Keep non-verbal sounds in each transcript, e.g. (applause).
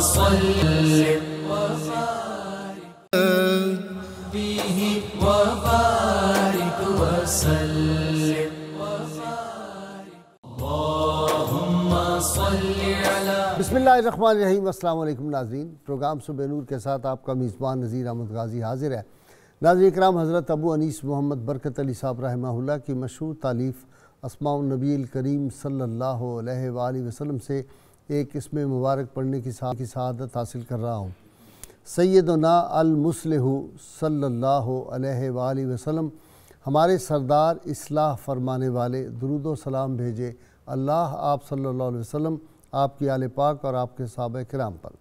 وسلم बसमीम अल्लाम नाजीन प्रोग्राम सुबह नूर के साथ आपका मेज़बान नज़ीर अहमद गाजी हाजिर है नाजर इक्राम हज़रत अबू अनीस मोहम्मद बरकत अली साहब रहमा की मशहूर तालीफ़ नबी करीम सल्ला वसम से एक इसमें मुबारक पढ़ने की सा, की शहादत हासिल कर रहा हूँ सैदना अलमसलह सल्ला वसलम हमारे सरदार असलाह फरमाने वाले दरुद सलाम भेजे अल्लाह आप सल्ला अलैहि आपकी आल पाक और आपके सब कराम पर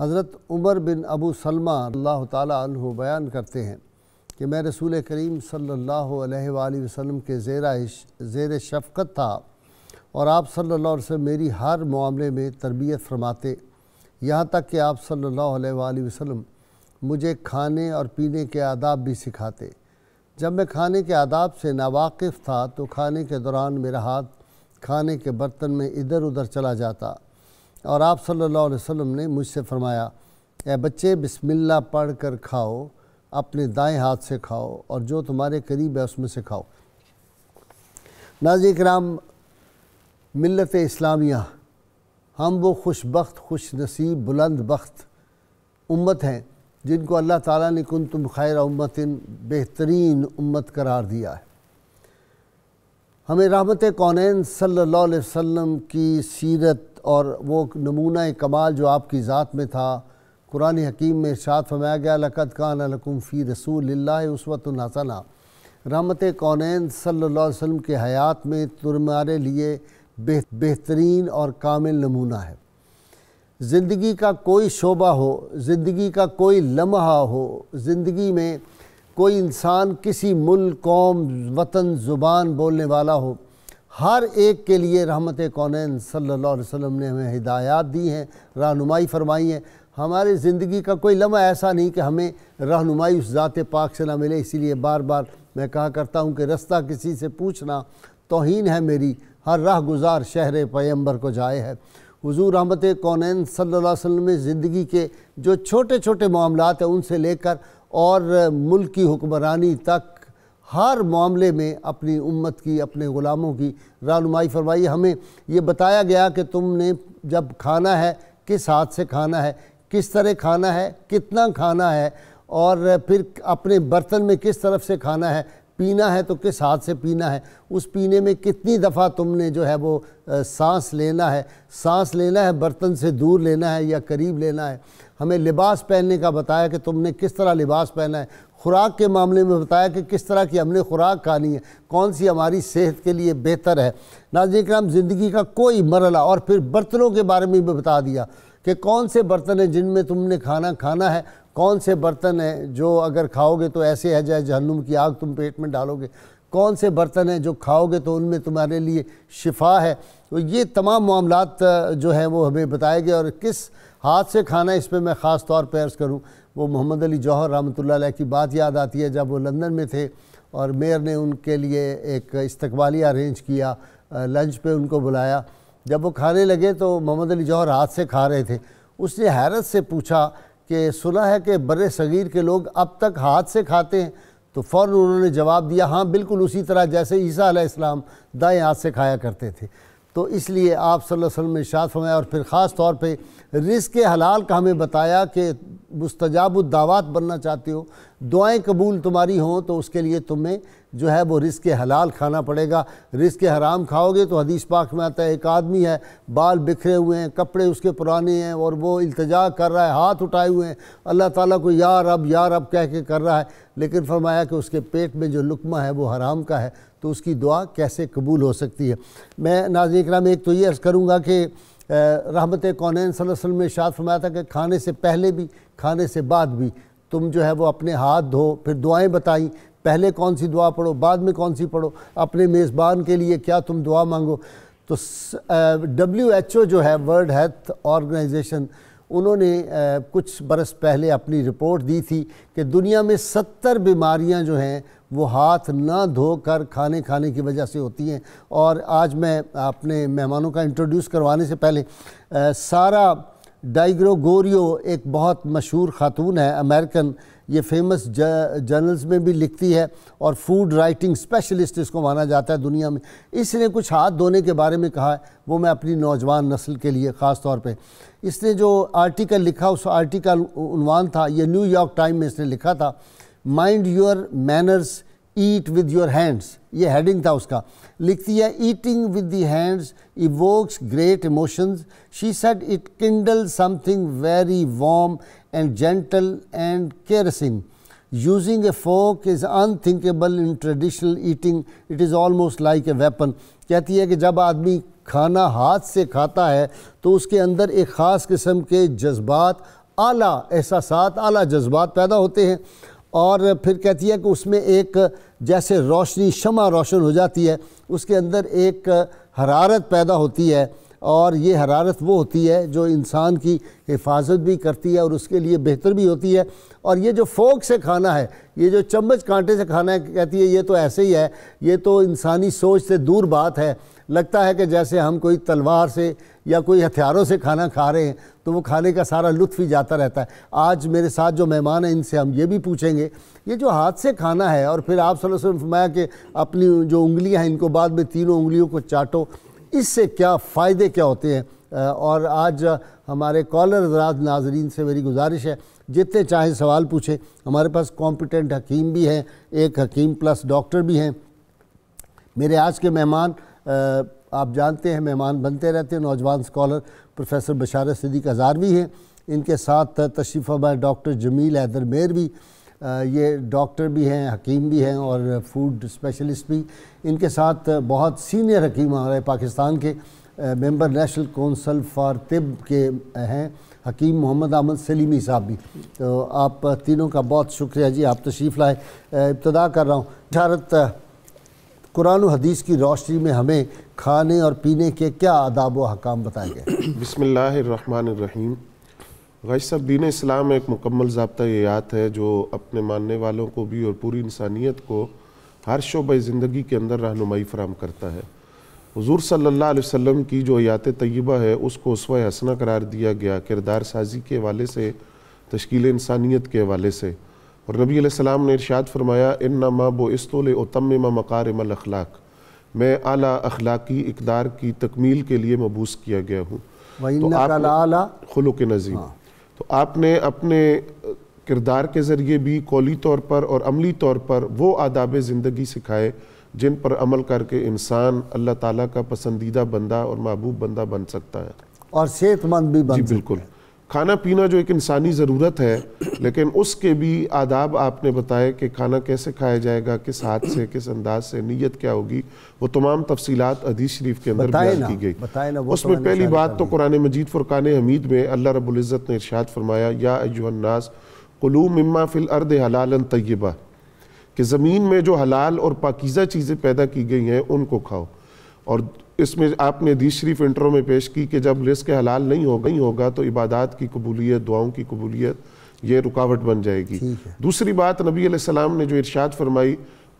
हज़रत उमर बिन अबू सलमा अल्लाह तु बयान करते हैं कि मैं रसूल करीम सल्ला वसम के जेरा ज़ेर शफ़क़त था और आप सल्लल्लाहु अलैहि वसल्लम मेरी हर मामले में तरबियत फरमाते यहाँ तक कि आप सल्लल्लाहु अलैहि वसल्लम मुझे खाने और पीने के आदाब भी सिखाते जब मैं खाने के आदाब से नावाकिफ़ था तो खाने के दौरान मेरा हाथ खाने के बर्तन में इधर उधर चला जाता और आप सल्लल्लाहु अलैहि वसल्लम ने मुझसे फरमाया ए बच्चे बिस्मिल्लाह पढ़ कर खाओ अपने दाएँ हाथ से खाओ और जो तुम्हारे करीब है उसमें से खाओ नाजी कराम मिलत इस्लामिया हम वो खुशबक खुश नसीब बुलंद बख्त उम्मत हैं जिनको अल्लाह ताला ने कुन तुम खैर उम्मत बेहतरीन उम्मत करार दिया है हमें रहमत कौन सल्ला वसम की सीरत और वो नमूना कमाल जो आपकी ज़ात में था कुरान हकीम में इर्शाद फरमाया गया लकत कान लकुम फ़ी रसूल उसवत हसना रहमत कौन सल्ला वसम के हयात में तुम्हारे लिए बेह, बेहतरीन और कामिल नमूना है ज़िंदगी का कोई शोबा हो ज़िंदगी का कोई लम्हा हो ज़िंदगी में कोई इंसान किसी मुल कौम वतन ज़ुबान बोलने वाला हो हर एक के लिए रहमत कौन सल्ला वसम ने हमें हिदायत दी हैं रहनुमाई फरमाई है हमारे ज़िंदगी का कोई लम्हा ऐसा नहीं कि हमें रहनुमाई उस ज़ात पाक से ना मिले इसीलिए बार बार मैं कहा करता हूँ कि रास्ता किसी से पूछना तोहन है मेरी हर राह गुजार शहर पैम्बर को जाए है हजूर अहमत कौन सल्ला वसम ज़िंदगी के जो छोटे छोटे मामला हैं उनसे लेकर और मुल्क की हुक्मरानी तक हर मामले में अपनी उम्मत की अपने ग़ुलामों की रनुमाई फरमाई हमें ये बताया गया कि तुमने जब खाना है किस हाथ से खाना है किस तरह खाना है कितना खाना है और फिर अपने बर्तन में किस तरफ से खाना है पीना है तो किस हाथ से पीना है उस पीने में कितनी दफ़ा तुमने जो है वो सांस लेना है सांस लेना है बर्तन से दूर लेना है या करीब लेना है हमें लिबास पहनने का बताया कि तुमने किस तरह लिबास पहना है खुराक के मामले में बताया कि किस तरह की हमने खुराक खानी है कौन सी हमारी सेहत के लिए बेहतर है नाजिक राम ज़िंदगी का कोई मरला और फिर बर्तनों के बारे में भी बता दिया कि कौन से बर्तन हैं जिनमें तुमने खाना खाना है कौन से बर्तन हैं जो अगर खाओगे तो ऐसे है जाए जहन्नुम की आग तुम पेट में डालोगे कौन से बर्तन हैं जो खाओगे तो उनमें तुम्हारे लिए शिफा है तो ये तमाम मामला जो हैं वो हमें बताए गए और किस हाथ से खाना इस पर मैं ख़ास तौर पर अर्ज़ करूँ वो मोहम्मद अली जौहर रहमत की बात याद आती है जब वो लंदन में थे और मेयर ने उनके लिए एक इस्तबालिया अरेंज किया लंच पे उनको बुलाया जब वो खाने लगे तो मोहम्मद अली जौहर हाथ से खा रहे थे उसने हैरत से पूछा कि सुना है कि बर सगीर के लोग अब तक हाथ से खाते हैं तो फ़ौर उन्होंने जवाब दिया हाँ बिल्कुल उसी तरह जैसे ईसा आलाम दाएँ हाथ से खाया करते थे तो इसलिए आप सल्लल्लाहु अलैहि वसल्लम फरमाया और फिर ख़ास तौर पे रिस्क हलाल का हमें बताया कि मुस्तजाब दावत बनना चाहते हो दुआएं कबूल तुम्हारी हों तो उसके लिए तुम्हें जो है वो रिस्क हलाल खाना पड़ेगा रिस्क हराम खाओगे तो हदीस पाक में आता है एक आदमी है बाल बिखरे हुए हैं कपड़े उसके पुराने हैं और वो इल्तजा कर रहा है हाथ उठाए हुए हैं अल्लाह ताला को यार अब यार अब कह के कर रहा है लेकिन फरमाया कि उसके पेट में जो लुकमा है वो हराम का है तो उसकी दुआ कैसे कबूल हो सकती है मैं नाजी इकराम एक तो ये अर्ज़ करूँगा कि रहमत कौन सल्लम में शाद फरमाया था कि खाने से पहले भी खाने से बाद भी तुम जो है वो अपने हाथ धो फिर दुआएं बताई पहले कौन सी दुआ पढ़ो बाद में कौन सी पढ़ो अपने मेज़बान के लिए क्या तुम दुआ मांगो तो डब्ल्यू एच ओ जो है वर्ल्ड हेल्थ ऑर्गेनाइजेशन उन्होंने कुछ बरस पहले अपनी रिपोर्ट दी थी कि दुनिया में सत्तर बीमारियां जो हैं वो हाथ ना धोकर खाने खाने की वजह से होती हैं और आज मैं अपने मेहमानों का इंट्रोड्यूस करवाने से पहले आ, सारा डाइग्रो गोरियो एक बहुत मशहूर खातून है अमेरिकन ये फेमस जर्नल्स में भी लिखती है और फूड राइटिंग स्पेशलिस्ट इसको माना जाता है दुनिया में इसने कुछ हाथ धोने के बारे में कहा है वो मैं अपनी नौजवान नस्ल के लिए ख़ास तौर पे इसने जो आर्टिकल लिखा उस आर्टिकल उनवान था ये न्यूयॉर्क टाइम में इसने लिखा था mind your manners eat with your hands ये हेडिंग था उसका लिखती है eating with the hands evokes great emotions she said it kindle something very warm and gentle and caressing using a fork is unthinkable in traditional eating it is almost like a weapon कहती है कि जब आदमी खाना हाथ से खाता है तो उसके अंदर एक ख़ास किस्म के जज्बात आला एहसास आला जज्बात पैदा होते हैं और फिर कहती है कि उसमें एक जैसे रोशनी शमा रोशन हो जाती है उसके अंदर एक हरारत पैदा होती है और ये हरारत वो होती है जो इंसान की हिफाजत भी करती है और उसके लिए बेहतर भी होती है और ये जो फोक से खाना है ये जो चम्मच कांटे से खाना है कहती है ये तो ऐसे ही है ये तो इंसानी सोच से दूर बात है लगता है कि जैसे हम कोई तलवार से या कोई हथियारों से खाना खा रहे हैं तो वो खाने का सारा लुत्फ ही जाता रहता है आज मेरे साथ जो मेहमान हैं इनसे हम ये भी पूछेंगे ये जो हाथ से खाना है और फिर आप सल्लल्लाहु फरमाया कि अपनी जो उंगलियाँ हैं इनको बाद में तीनों उंगलियों को चाटो इससे क्या फ़ायदे क्या होते हैं और आज हमारे कॉलर हजरात नाजरीन से मेरी गुजारिश है जितने चाहे सवाल पूछें हमारे पास कॉम्पिटेंट हकीम भी हैं एक हकीम प्लस डॉक्टर भी हैं मेरे आज के मेहमान आप जानते हैं मेहमान बनते रहते हैं नौजवान स्कॉलर प्रोफेसर बशारत सदीक अज़ार भी हैं इनके साथ तशरीफ़ा डॉक्टर जमील हैदर मेर भी ये डॉक्टर भी हैं हकीम भी हैं और फूड स्पेशलिस्ट भी इनके साथ बहुत सीनियर हकीम हमारे पाकिस्तान के मेंबर नेशनल कौंसल फॉर तिब के हैं हकीम मोहम्मद अहमद सलीमी साहब भी तो आप तीनों का बहुत शुक्रिया जी आप तशरीफ़ लाए इब्तदा कर रहा हूँ भारत कुरान हदीस की रोशनी में हमें खाने और पीने के क्या आदाब व हकाम बताए गए (clears throat) बसमीम गश साहब दीन इस्लाम एक मुकम्मल जबता याद है जो अपने मानने वालों को भी और पूरी इंसानियत को हर शोबे ज़िंदगी के अंदर रहनुमाई फ्राहम करता है हजूर सल्ला वसम की जो यात तय्यबा है उसको उसव हसना करार दिया गया किरदार साजी के हवाले से तश्कील इंसानियत के हवाले से और नबी सलाम ने इरशाद फरमाया इन नमा बोस्तोल उतम मकारम अखलाक मैं आला अखलाकी इकदार की तकमील के लिए मबूस किया गया हूँ तो के नज़ीम हाँ। तो आपने अपने किरदार के ज़रिए भी कौली तौर पर और अमली तौर पर वो आदाब ज़िंदगी सिखाए जिन पर अमल करके इंसान अल्लाह ताला का पसंदीदा बंदा और महबूब बंदा बन सकता है और सेहतमंद भी बन जी बिल्कुल खाना पीना जो एक इंसानी ज़रूरत है लेकिन उसके भी आदाब आपने बताए कि खाना कैसे खाया जाएगा किस हाथ से किस अंदाज से नीयत क्या होगी वो तमाम तफसीत अदीस शरीफ के अंदर बयान की गई उसमें तो पहली बात तो कुरान मजीद फ़ुरक़ान हमीद में अल्लाह रबुल्ज़त ने इर्शाद फरमाया या अजुन्नास कलू मम्मा फ़िल अर्द हलाल तय्यबा कि ज़मीन में जो हलाल और पाकिज़ा चीज़ें पैदा की गई हैं उनको खाओ और इसमें आपने दी शरीफ में पेश की कि जब रिस्क हलाल नहीं हो गई होगा तो इबादत की कबूलियत दुआओं की कबूलियत ये रुकावट बन जाएगी दूसरी बात नबी सलाम ने जो इरशाद फरमाई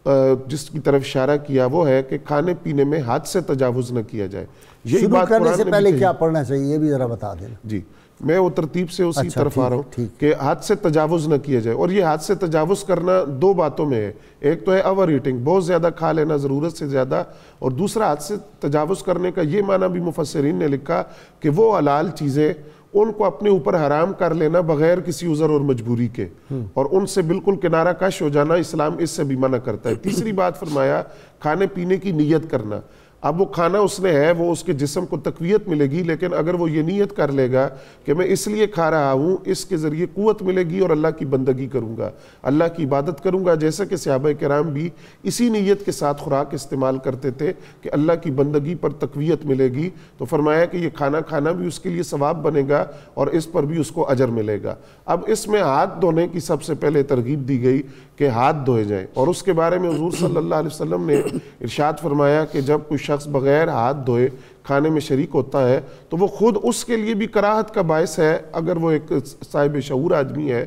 जिसकी तरफ इशारा किया वो है कि खाने पीने में हाथ से तजावुज़ न किया जाए यही बात करने से पहले क्या पढ़ना चाहिए ये भी ज़रा बता दें जी मैं वो तरतीब से उसी अच्छा, तरफ आ रहा हूँ कि हाथ से तजावुज़ ना किया जाए और ये हाथ से तजावुज़ करना दो बातों में है एक तो है ओवर ईटिंग बहुत ज़्यादा खा लेना ज़रूरत से ज़्यादा और दूसरा हाथ से तजावुज़ करने का ये माना भी मुफसरीन ने लिखा कि वो हलाल चीज़ें उनको अपने ऊपर हराम कर लेना बगैर किसी उज़र और मजबूरी के हम्म। और उनसे बिल्कुल किनारा कश हो जाना इस्लाम इससे भी मना करता है तीसरी बात फरमाया खाने पीने की नीयत करना अब वो खाना उसने है वो उसके जिसम को तकवीत मिलेगी लेकिन अगर वो ये नीयत कर लेगा कि मैं इसलिए खा रहा हूँ इसके ज़रिए क़वत मिलेगी और अल्लाह की बंदगी करूँगा अल्लाह की इबादत करूँगा जैसा कि सहाब कराम भी इसी नीयत के साथ खुराक इस्तेमाल करते थे कि अल्लाह की बंदगी पर तकवीत मिलेगी तो फरमाया कि यह खाना खाना भी उसके लिए स्वाब बनेगा और इस पर भी उसको अजर मिलेगा अब इसमें हाथ धोने की सबसे पहले तरगीब दी गई कि हाथ धोए जाएँ और उसके बारे में हजूर सल्ला वसम ने इर्शाद फरमाया कि जब कुछ शख्स बग़ैर हाथ धोए खाने में शरीक होता है तो वो ख़ुद उसके लिए भी कराहत का बायस है अगर वो एक साहिब शूर आदमी है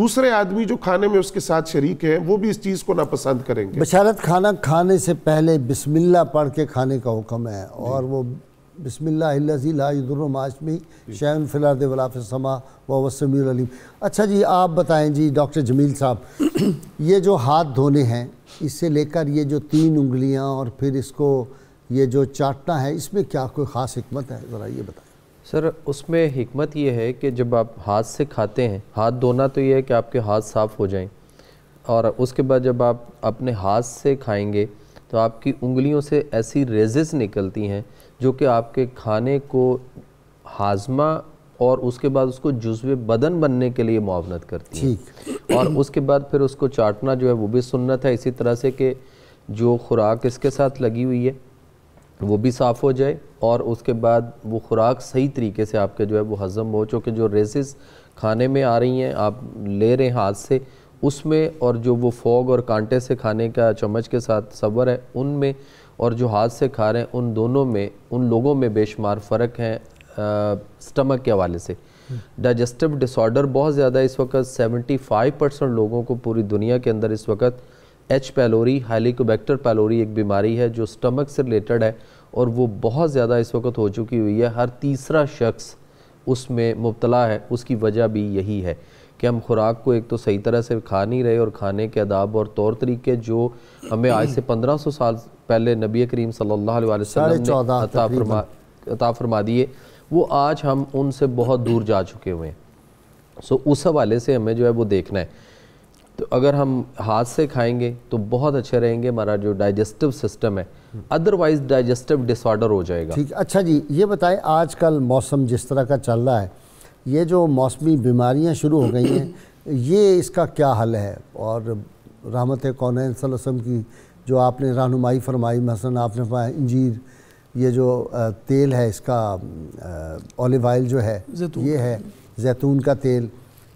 दूसरे आदमी जो खाने में उसके साथ शरीक हैं वो भी इस चीज़ को नापसंद करेंगे बशारत खाना खाने से पहले बिस्मिल्लाह पढ़ के खाने का हुक्म है और वो बसमिल्लाशमी शैन फ़िलाद वलाफ़मा व वसमीर अलीम अच्छा जी आप बताएं जी डॉक्टर जमील साहब (clears throat) ये जो हाथ धोने हैं इससे लेकर ये जो तीन उंगलियां और फिर इसको ये जो चाटना है इसमें क्या कोई ख़ास हमत है ज़रा ये बताएं सर उसमें हमत ये है कि जब आप हाथ से खाते हैं हाथ धोना तो ये है कि आपके हाथ साफ़ हो जाएं और उसके बाद जब आप अपने हाथ से खाएंगे तो आपकी उंगलियों से ऐसी रेजेस निकलती हैं जो कि आपके खाने को हाजमा और उसके बाद उसको जुज्व बदन बनने के लिए मुआवनत करती है और उसके बाद फिर उसको चाटना जो है वो भी सुनना था इसी तरह से कि जो खुराक इसके साथ लगी हुई है तो वो भी साफ़ हो जाए और उसके बाद वो खुराक सही तरीके से आपके जो है वो हज़म हो चूँकि जो रेसिस खाने में आ रही हैं आप ले रहे हैं हाथ से उसमें और जो वो फोग और कांटे से खाने का चम्मच के साथ सबर है उनमें और जो हाथ से खा रहे हैं उन दोनों में उन लोगों में बेशुमार फ़र्क है स्टमक के हवाले से डाइजेस्टिव डिसऑर्डर बहुत ज़्यादा इस वक्त 75 परसेंट लोगों को पूरी दुनिया के अंदर इस वक्त एच पैलोरी हाइलिकोबैक्टर पैलोरी एक बीमारी है जो स्टमक से रिलेटेड है और वो बहुत ज़्यादा इस वक्त हो चुकी हुई है हर तीसरा शख्स उसमें मुबतला है उसकी वजह भी यही है कि हम खुराक को एक तो सही तरह से खा नहीं रहे और खाने के आदाब और तौर तरीके जो हमें आज से 1500 साल पहले नबी करीम सल्लल्लाहु अलैहि वसल्लम ने अता फरमा अता फरमा दिए वो आज हम उनसे बहुत दूर जा चुके हुए हैं सो उस हवाले से हमें जो है वो देखना है तो अगर हम हाथ से खाएंगे तो बहुत अच्छे रहेंगे हमारा जो डाइजेस्टिव सिस्टम है अदरवाइज डाइजेस्टिव डिसऑर्डर हो जाएगा ठीक अच्छा जी ये बताएं आजकल मौसम जिस तरह का चल रहा है ये जो मौसमी बीमारियां शुरू हो गई हैं ये इसका क्या हल है और रहमत कौन वसम की जो आपने रहनुमाई फरमाई मसन आपने फरमाया इंजीर ये जो तेल है इसका ऑलिव ऑयल जो है ये है जैतून का तेल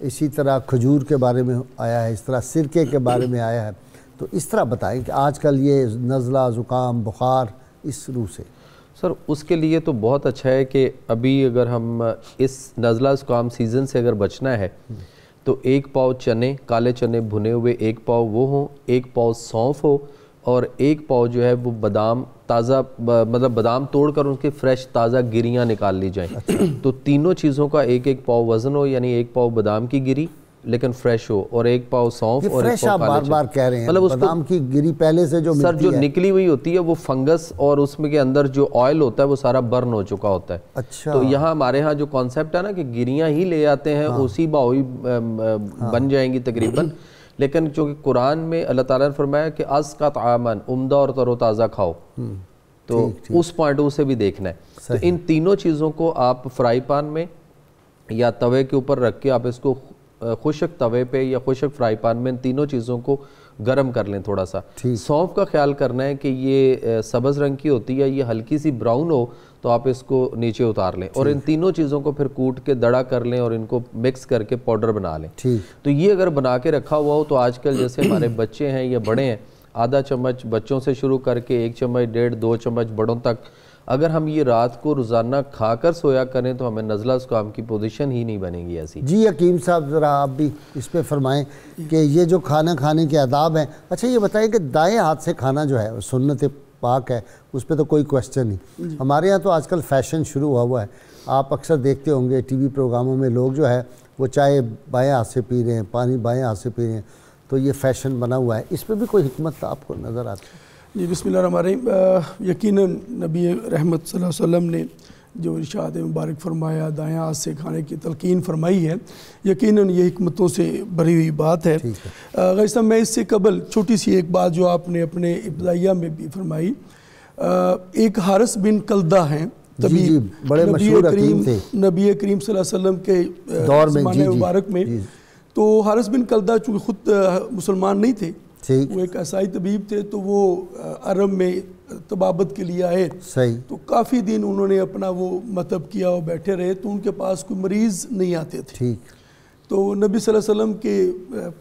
इसी तरह खजूर के बारे में आया है इस तरह सिरके के बारे में आया है तो इस तरह बताएं कि आजकल ये नज़ला ज़ुकाम बुखार इस रू से सर उसके लिए तो बहुत अच्छा है कि अभी अगर हम इस नज़ला ज़ुकाम सीज़न से अगर बचना है तो एक पाव चने काले चने भुने हुए एक पाव वो हो एक पाव सौंफ हो और एक पाव जो है वो बादाम ताज़ा मतलब बादाम तोड़कर उनके फ़्रेश ताज़ा गिरियाँ निकाल ली जाएँ अच्छा। तो तीनों चीज़ों का एक एक पाव वज़न हो यानी एक पाव बादाम की गिरी लेकिन फ्रेश हो और एक पाव सौंफ और फ्रेश एक पाव आप बार बार कह रहे हैं मतलब बादाम की गिरी पहले से जो सर जो निकली हुई होती है वो फंगस और उसमें के अंदर जो ऑयल होता है वो सारा बर्न हो चुका होता है अच्छा तो यहाँ हमारे यहाँ जो कॉन्सेप्ट है ना कि गिरियाँ ही ले आते हैं हाँ। उसी बाउई हाँ। बन जाएंगी तकरीबन लेकिन चूँकि कुरान में अल्लाह ताला ने फरमाया कि अस का तामन उमदा और तरोताज़ा खाओ हम्म, तो थीक, थीक। उस पॉइंट से भी देखना है तो इन तीनों चीज़ों को आप फ्राई पान में या तवे के ऊपर रख के आप इसको खुशक तवे पे या खुशक फ्राई पान में इन तीनों चीज़ों को गर्म कर लें थोड़ा सा सौंफ का ख्याल करना है कि ये सब्ज़ रंग की होती है ये हल्की सी ब्राउन हो तो आप इसको नीचे उतार लें और इन तीनों चीज़ों को फिर कूट के दड़ा कर लें और इनको मिक्स करके पाउडर बना लें तो ये अगर बना के रखा हुआ हो तो आजकल जैसे हमारे (clears throat) बच्चे हैं या बड़े हैं आधा चम्मच बच्चों से शुरू करके एक चम्मच डेढ़ दो चम्मच बड़ों तक अगर हम ये रात को रोज़ाना खाकर सोया करें तो हमें नज़ला जुकाम की पोजीशन ही नहीं बनेगी ऐसी जी यकीम साहब ज़रा आप भी इस पर फरमाएँ कि ये जो खाना खाने के आदाब हैं अच्छा ये बताएं कि दाएं हाथ से खाना जो है सुन्नत पाक है उस पर तो कोई क्वेश्चन नहीं हमारे यहाँ तो आजकल फैशन शुरू हुआ हुआ है आप अक्सर देखते होंगे टीवी प्रोग्रामों में लोग जो है वो चाय बाएँ हाथ से पी रहे हैं पानी बाएँ हाथ से पी रहे हैं तो ये फैशन बना हुआ है इस पर भी कोई हमत आपको नज़र आती है जी बिस्मिल्लाह हमारे यकीन नबी रहमत वसम ने जो इर्शाद मुबारक फरमाया दायाँ हाथ से खाने की तलकिन फरमाई है यकीन ये हमतों से भरी हुई बात है गई मैं इससे कबल छोटी सी एक बात जो आपने अपने इब्तिया में भी फरमाई एक हारस बिन कलदा हैं तभी जी, जी, बड़े नबी करीम नबी करीम वसल्लम के दौर में जी, मुबारक में तो हारस बिन कलदा चूँकि ख़ुद मुसलमान नहीं थे वो एक ऐसाई तबीब थे तो वो अरब में तबाबत के लिए आए सही तो काफ़ी दिन उन्होंने अपना वो मतलब किया और बैठे रहे तो उनके पास कोई मरीज़ नहीं आते थे ठीक तो नबी वसल्लम के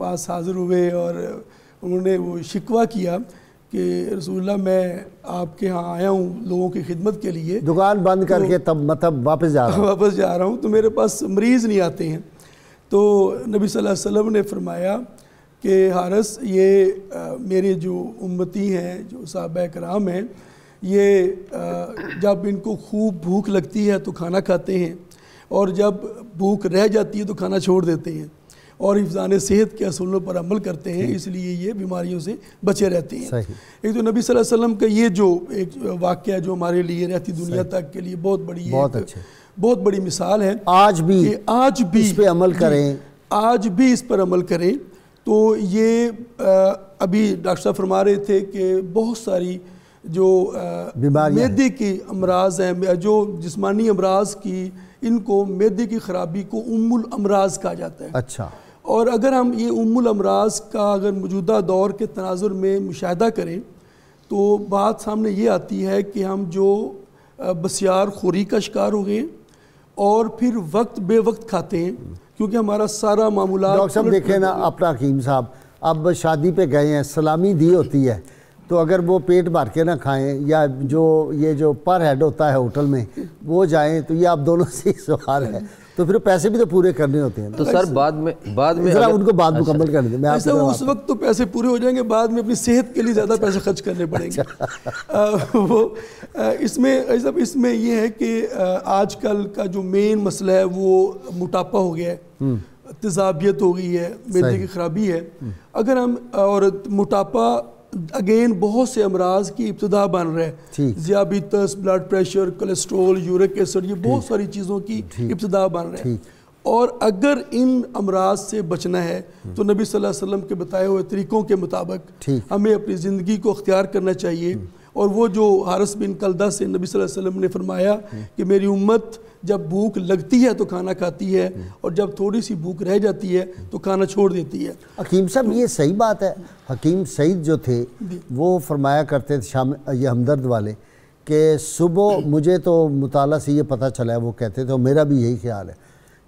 पास हाज़िर हुए और उन्होंने वो शिकवा किया कि रसूल्ला मैं आपके यहाँ आया हूँ लोगों की खिदमत के लिए दुकान बंद तो, करके तब मतलब वापस जा रहा वापस जा रहा हूँ तो मेरे पास मरीज़ नहीं आते हैं तो नबी सल्लल्लाहु अलैहि वसल्लम ने फरमाया कि हारस ये आ, मेरे जो उम्मती हैं जो साहब कराम हैं ये आ, जब इनको खूब भूख लगती है तो खाना खाते हैं और जब भूख रह जाती है तो खाना छोड़ देते हैं और हिफान सेहत के असूलों पर अमल करते हैं इसलिए ये बीमारियों से बचे रहते हैं एक तो नबी वसल्लम का ये जो एक वाक़ जो हमारे लिए रहती दुनिया तक के लिए बहुत बड़ी बहुत अच्छे बहुत बड़ी मिसाल है आज भी आज भी इस पर अमल करें आज भी इस पर अमल करें तो ये अभी डॉक्टर साहब फरमा रहे थे कि बहुत सारी जो मैदे की अमराज हैं जो जिस्मानी अमराज की इनको मैदे की ख़राबी को उमुल अमराज कहा जाता है अच्छा और अगर हम ये उमुल अमराज का अगर मौजूदा दौर के तनाजुर में मुशाह करें तो बात सामने ये आती है कि हम जो बसियार खोरी का शिकार हो गए और फिर वक्त बे वक्त खाते हैं क्योंकि हमारा सारा मामला देखें ना अपना हकीम साहब अब शादी पे गए हैं सलामी दी होती है तो अगर वो पेट भर के ना खाएं या जो ये जो पर हेड होता है होटल में वो जाएं तो ये आप दोनों से सवाल है तो फिर पैसे भी तो पूरे करने होते हैं तो सर बाद में बाद में अगर, उनको बाद अच्छा। मुकम्मल करने दें मैं आपसे उस वक्त तो पैसे पूरे हो जाएंगे बाद में अपनी सेहत के लिए ज़्यादा अच्छा। पैसे खर्च करने पड़ेंगे अच्छा। आ, वो इसमें ऐसा इसमें ये है कि आजकल का जो मेन मसला है वो मोटापा हो गया है हम्म। तेजाबियत हो गई है मेदे की खराबी है हम्म। अगर हम और मोटापा अगेन बहुत से अमराज की इब्तदा बन रहे हैं diabetes blood pressure cholesterol uric acid ये बहुत सारी चीज़ों की इब्तदा बन रहे हैं और अगर इन अमराज से बचना है तो नबी सल्लल्लाहु अलैहि वसल्लम के बताए हुए तरीक़ों के मुताबिक हमें अपनी ज़िंदगी को अख्तियार करना चाहिए हम्म। और वो जो हारस बिन कलदा से नबी सल्लल्लाहु अलैहि वसल्लम ने फरमाया कि मेरी उम्मत जब भूख लगती है तो खाना खाती है हम्म। और जब थोड़ी सी भूख रह जाती है तो खाना छोड़ देती है हकीम साहब तो ये सही बात है हकीम सईद जो थे वो फरमाया करते थे शाम ये हमदर्द वाले कि सुबह मुझे तो मुताल से ये पता चला है वो कहते थे और मेरा भी यही ख्याल है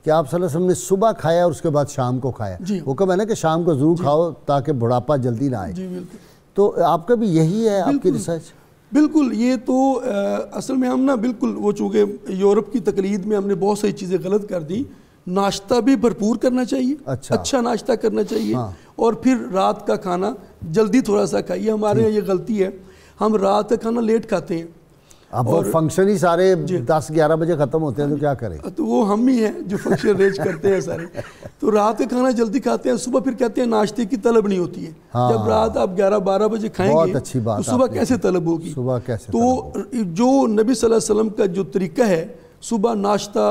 कि आप वसल्लम ने सुबह खाया और उसके बाद शाम को खाया वो कब है ना कि शाम को ज़रूर खाओ ताकि बुढ़ापा जल्दी ना आए तो आपका भी यही है आपकी रिसर्च बिल्कुल ये तो आ, असल में हम ना बिल्कुल वो चूँकि यूरोप की तकलीद में हमने बहुत सारी चीज़ें गलत कर दी नाश्ता भी भरपूर करना चाहिए अच्छा अच्छा नाश्ता करना चाहिए हाँ। और फिर रात का खाना जल्दी थोड़ा सा खाइए हमारे यहाँ ये गलती है हम रात का खाना लेट खाते हैं अब और फंक्शन ही सारे दस ग्यारह बजे ख़त्म होते हैं तो क्या करें तो वो हम ही हैं जो फंक्शन अरेंज करते हैं सारे तो रात का खाना जल्दी खाते हैं सुबह फिर कहते हैं नाश्ते की तलब नहीं होती है हाँ, जब रात आप ग्यारह बारह बजे खाएंगे बहुत अच्छी तो बात तो सुबह कैसे तलब होगी सुबह कैसे तो जो नबी वसल्लम का जो तरीका है सुबह नाश्ता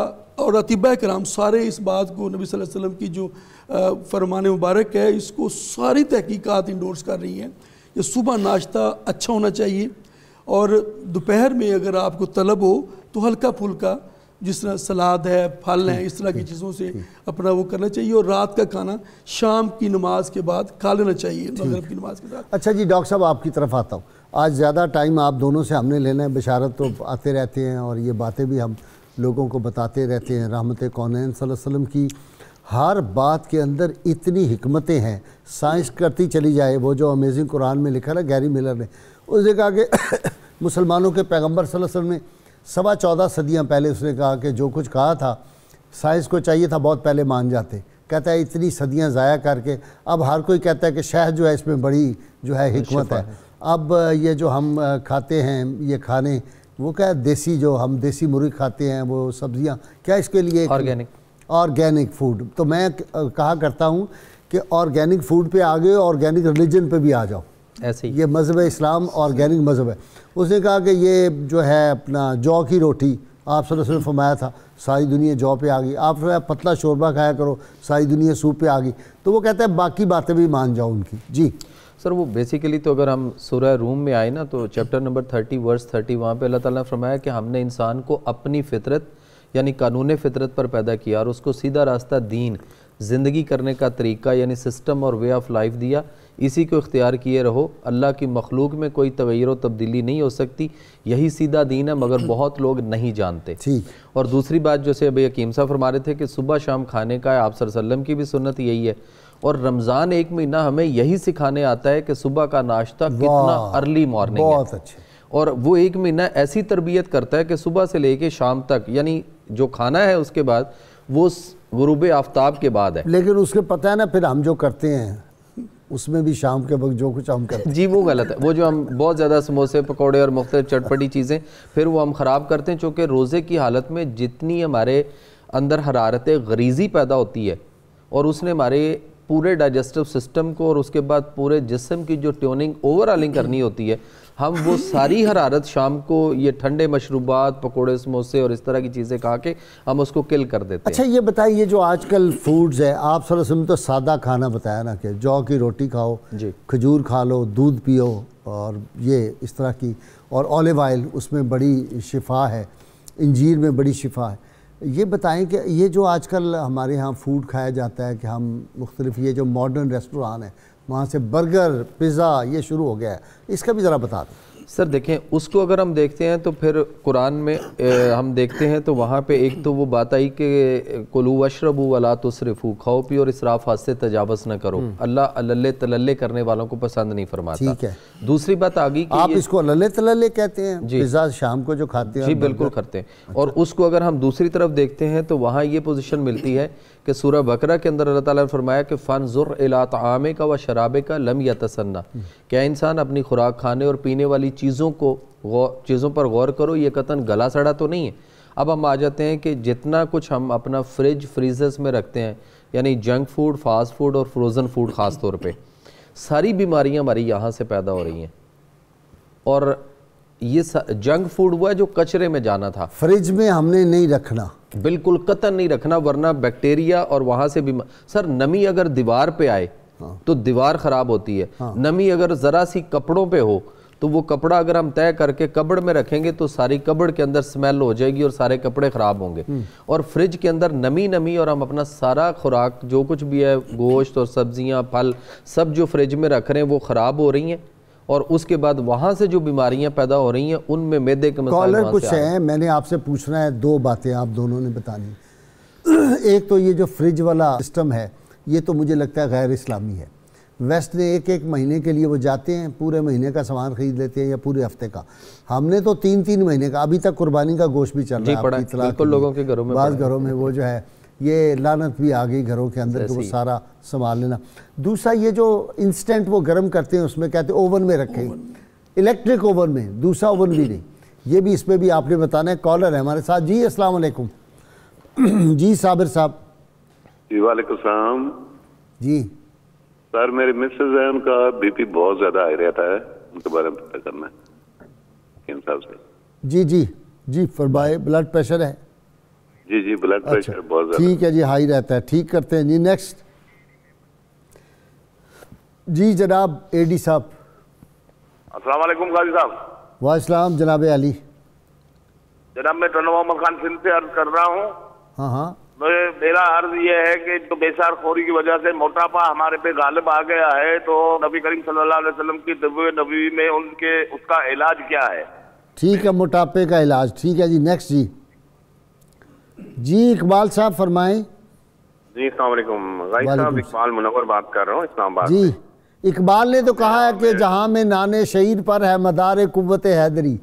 और अतिबा कराम सारे इस बात को नबी वसल्लम की जो फरमान मुबारक है इसको सारी तहकीक़ात इंडोर्स कर रही हैं कि सुबह नाश्ता अच्छा होना चाहिए और दोपहर में अगर आपको तलब हो तो हल्का फुल्का जिस तरह सलाद है फल हैं इस तरह की चीज़ों से अपना वो करना चाहिए और रात का खाना शाम की नमाज के बाद खा लेना चाहिए मगरब की नमाज के बाद अच्छा जी डॉक्टर साहब आपकी तरफ आता हूँ आज ज़्यादा टाइम आप दोनों से हमने लेना है बशारत तो आते रहते हैं और ये बातें भी हम लोगों को बताते रहते हैं रहमत कौन वसम की हर बात के अंदर इतनी हमतें हैं साइंस करती चली जाए वो जो अमेजिंग कुरान में लिखा ना गैरी मिलर ने उसने कहा कि (coughs) मुसलमानों के पैगम्बर वसल्लम ने सवा चौदह सदियाँ पहले उसने कहा कि जो कुछ कहा था साइंस को चाहिए था बहुत पहले मान जाते कहता है इतनी सदियाँ ज़ाया करके अब हर कोई कहता है कि शहद जो है इसमें बड़ी जो है हमत है अब ये जो हम खाते हैं ये खाने वो क्या देसी जो हम देसी मुर्गी खाते हैं वो सब्जियाँ क्या इसके लिए ऑर्गेनिक ऑर्गेनिक फूड तो मैं कहा करता हूँ कि ऑर्गेनिक फूड पे आ गए ऑर्गेनिक रिलीजन पे भी आ जाओ ऐसे ही ये मज़हब इस्लाम ऑर्गेनिक मज़हब है उसने कहा कि ये जो है अपना जौ की रोटी आप सल्लल्लाहु फरमाया था सारी दुनिया जौ पे आ गई आप फरमाया पतला शोरबा खाया करो सारी दुनिया सूप पे आ गई तो वो कहता है बाकी बातें भी मान जाओ उनकी जी सर वो बेसिकली तो अगर हम सूर्य रूम में आए ना तो chapter number thirty verse thirty वहाँ पर अल्लाह ताला ने फरमाया कि हमने इंसान को अपनी फितरत यानी कानून फितरत पर पैदा किया और उसको सीधा रास्ता दीन ज़िंदगी करने का तरीका यानी सिस्टम और वे ऑफ लाइफ दिया इसी को इख्तियार किए रहो अल्लाह की मखलूक में कोई तगैर तब्दीली नहीं हो सकती यही सीधा दीन है मगर (clears throat) बहुत लोग नहीं जानते और दूसरी बात जैसे अभी यकीम साहब फरमा रहे थे कि सुबह शाम खाने का आप वसल्लम की भी सुनत यही है और रमज़ान एक महीना हमें यही सिखाने आता है कि सुबह का नाश्ता कितना अर्ली मॉर्निंग बहुत अच्छे और वो एक महीना ऐसी तरबियत करता है कि सुबह से लेके शाम तक यानी जो खाना है उसके बाद वो गुरूब आफ्ताब के बाद है लेकिन उसके पता है ना फिर हम जो करते हैं उसमें भी शाम के वक्त जो कुछ हम करते हैं जी वो गलत है वो जो हम बहुत ज़्यादा समोसे पकौड़े और मुख्तु चटपटी चीज़ें फिर वो हम ख़राब करते हैं चूँकि रोज़े की हालत में जितनी हमारे अंदर हरारत गरीज़ी पैदा होती है और उसने हमारे पूरे डाइजेस्टिव सिस्टम को और उसके बाद पूरे जिसम की जो ट्यूनिंग ओवरऑलिंग करनी होती है हम वो सारी हरारत शाम को ये ठंडे मशरूबात पकोड़े समोसे और इस तरह की चीज़ें खा के हम उसको किल कर देते अच्छा हैं। ये बताइए जो आजकल फूड्स है आप सर तो सादा खाना बताया ना कि जौ की रोटी खाओ जी खजूर खा लो दूध पियो और ये इस तरह की और ऑलिव ऑयल उसमें बड़ी शिफा है इंजीर में बड़ी शिफा है ये बताएं कि ये जो आजकल हमारे यहाँ फूड खाया जाता है कि हम मुख्तलिफ ये जो मॉडर्न रेस्टोरान है वहाँ से बर्गर पिज़्ज़ा ये शुरू हो गया है इसका भी ज़रा बता दें सर देखें उसको अगर हम देखते हैं तो फिर कुरान में ए, हम देखते हैं तो वहाँ पे एक तो वो बात आई कि कुलू वशरबू वला तसरफू खाओ पी और इसराफ हाथ से तजावज़ ना करो हम्म। अल्लाह अल्ले तलल्ले करने वालों को पसंद नहीं फरमाता ठीक है दूसरी बात आ गई आप इसको अल्ले तलल्ले कहते हैं जी शाम को जो खाते हैं जी बिल्कुल करते हैं और अच्छा। उसको अगर हम दूसरी तरफ देखते हैं तो वहाँ ये पोजिशन मिलती है कि सूरह बकरा के अंदर अल्लाह ताला ने फरमाया कि फ़न ज़ुर आमे का व शराबे का लम या तसन्ना क्या इंसान अपनी खुराक खाने और पीने वाली चीज़ों को चीज़ों पर गौर करो ये कतन गला सड़ा तो नहीं है अब हम आ जाते हैं कि जितना कुछ हम अपना फ्रिज फ्रीजर्स में रखते हैं यानी जंक फूड फास्ट फूड और फ्रोज़न फूड ख़ास तौर पर सारी बीमारियाँ हमारी यहाँ से पैदा हो रही हैं और ये जंक फूड हुआ जो कचरे में जाना था फ्रिज में हमने नहीं रखना बिल्कुल कतन नहीं रखना वरना बैक्टीरिया और वहां से भी सर नमी अगर दीवार पे आए हाँ। तो दीवार खराब होती है हाँ। नमी अगर ज़रा सी कपड़ों पे हो तो वो कपड़ा अगर हम तय करके कबड़ में रखेंगे तो सारी कबड़ के अंदर स्मेल हो जाएगी और सारे कपड़े ख़राब होंगे हम्म। और फ्रिज के अंदर नमी नमी और हम अपना सारा खुराक जो कुछ भी है गोश्त और सब्जियां फल सब जो फ्रिज में रख रहे हैं वो ख़राब हो रही हैं और उसके बाद वहाँ से जो बीमारियाँ पैदा हो रही हैं उनमें मैदे के मसाले कुछ हैं मैंने आपसे पूछना है दो बातें आप दोनों ने बतानी (clears throat) एक तो ये जो फ्रिज वाला सिस्टम है ये तो मुझे लगता है गैर इस्लामी है वेस्ट ने एक एक महीने के लिए वो जाते हैं पूरे महीने का सामान खरीद लेते हैं या पूरे हफ्ते का हमने तो तीन तीन महीने का अभी तक कुर्बानी का गोश्त भी चल रहा है लोगों के घरों में बाज़ घरों में वो जो है ये लानत भी आ गई घरों के अंदर तो वो सारा संभाल लेना दूसरा ये जो इंस्टेंट वो गर्म करते हैं उसमें कहते हैं ओवन में रखें इलेक्ट्रिक ओवन में दूसरा ओवन भी नहीं ये भी इसमें भी आपने बताना है कॉलर है हमारे साथ जी असल (clears throat) जी साबिर साहब जी वाले जी सर मेरे मिसेज है उनका बीपी बहुत ज़्यादा आ रहता है उनके बारे में पता करना है जी जी जी फरमाए ब्लड प्रेशर है जी जी ब्लड प्रेशर अच्छा, बहुत ज़्यादा ठीक है जी हाई रहता है ठीक करते हैं जी नेक्स्ट जी जनाब एडी साहब अस्सलाम वालेकुम गाजी साहब वास्लाम जनाब अली जनाब मैं टनो तो मोहम्मद खान सिंह से अर्ज कर रहा हूँ हाँ हाँ मेरा अर्ज ये है कि जो बेसार खोरी की वजह से मोटापा हमारे पे गालिब आ गया है तो नबी करीम सल्लल्लाहु अलैहि वसल्लम की दबे नबी में उनके उसका इलाज क्या है ठीक है मोटापे का इलाज ठीक है जी नेक्स्ट जी जी इकबाल साहब फरमाएं जी साहब इकबाल मुनवर बात कर रहा हूँ इस्लामाबाद जी इकबाल ने तो कहा है कि जहाँ में नाने शहीद पर है मदार कुत हैदरी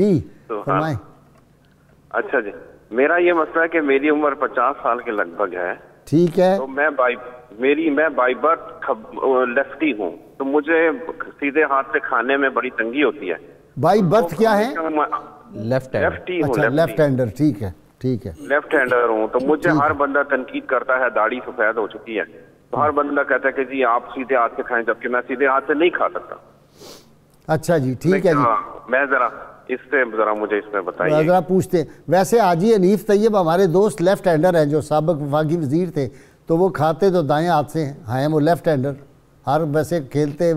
जी तो फरमाएं अच्छा जी मेरा ये मसला है कि मेरी उम्र पचास साल के लगभग है ठीक है तो मैं बाई मेरी मैं बर्थ लेफ्टी हूँ तो मुझे सीधे हाथ से खाने में बड़ी तंगी होती है बाई बर्थ तो क्या है लेफ्ट लेफ्टी अच्छा लेफ्ट हैंडर ठीक है ठीक है लेफ्ट हैंडर हूँ तो मुझे हर बंदा तनकीद करता है दाढ़ी सफेद हो चुकी है तो हर बंदा कहता है कि जी आप सीधे हाथ से खाएं जबकि मैं सीधे हाथ से नहीं खा सकता अच्छा जी ठीक है जी हाँ, मैं जरा इससे जरा मुझे इसमें बताइए जरा पूछते हैं वैसे आजी अनीफ तैयब हमारे दोस्त लेफ्ट हैंडर हैं जो सबक वफाकी वजीर थे तो वो खाते तो दाएं हाथ से हैं हाँ, वो लेफ्ट हैंडर हर वैसे खेलते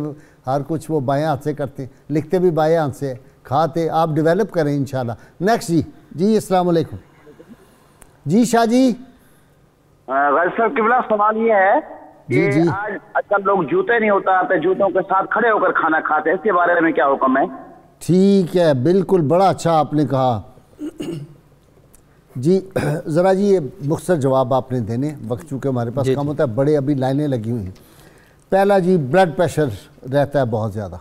हर कुछ वो बाएं हाथ से करते लिखते भी बाएं हाथ से खाते आप डेवलप करें इन नेक्स्ट जी जी अस्सलाम वालेकुम जी शाह जी सर किबला सवाल ये है जी जी आज अच्छा लोग जूते नहीं उतारते जूतों के साथ खड़े होकर खाना खाते इसके बारे में क्या हुक्म है ठीक है बिल्कुल बड़ा अच्छा आपने कहा जी (clears throat) ज़रा जी ये मुख्तर जवाब आपने देने वक्त चूँकि हमारे पास कम होता है बड़े अभी लाइनें लगी हुई हैं पहला जी ब्लड प्रेशर रहता है बहुत ज़्यादा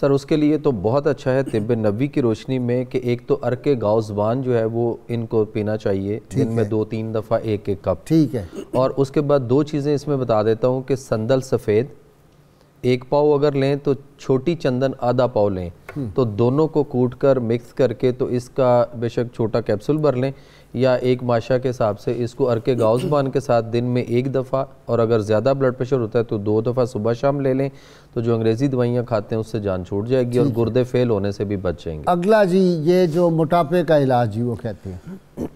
सर उसके लिए तो बहुत अच्छा है तिब नबी की रोशनी में कि एक तो अर्क गाँव जबान जो है वो इनको पीना चाहिए दिन में दो तीन दफ़ा एक एक कप ठीक है और उसके बाद दो चीज़ें इसमें बता देता हूँ कि संदल सफ़ेद एक पाव अगर लें तो छोटी चंदन आधा पाव लें हम्म। तो दोनों को कूट कर मिक्स करके तो इसका बेशक छोटा कैप्सूल भर लें या एक माशा के हिसाब से इसको अरके गाउस बान के साथ दिन में एक दफ़ा और अगर ज़्यादा ब्लड प्रेशर होता है तो दो दफ़ा सुबह शाम ले लें तो जो अंग्रेज़ी दवाइयाँ खाते हैं उससे जान छूट जाएगी और गुर्दे फेल होने से भी बच जाएंगे अगला जी ये जो मोटापे का इलाज जी वो कहते हैं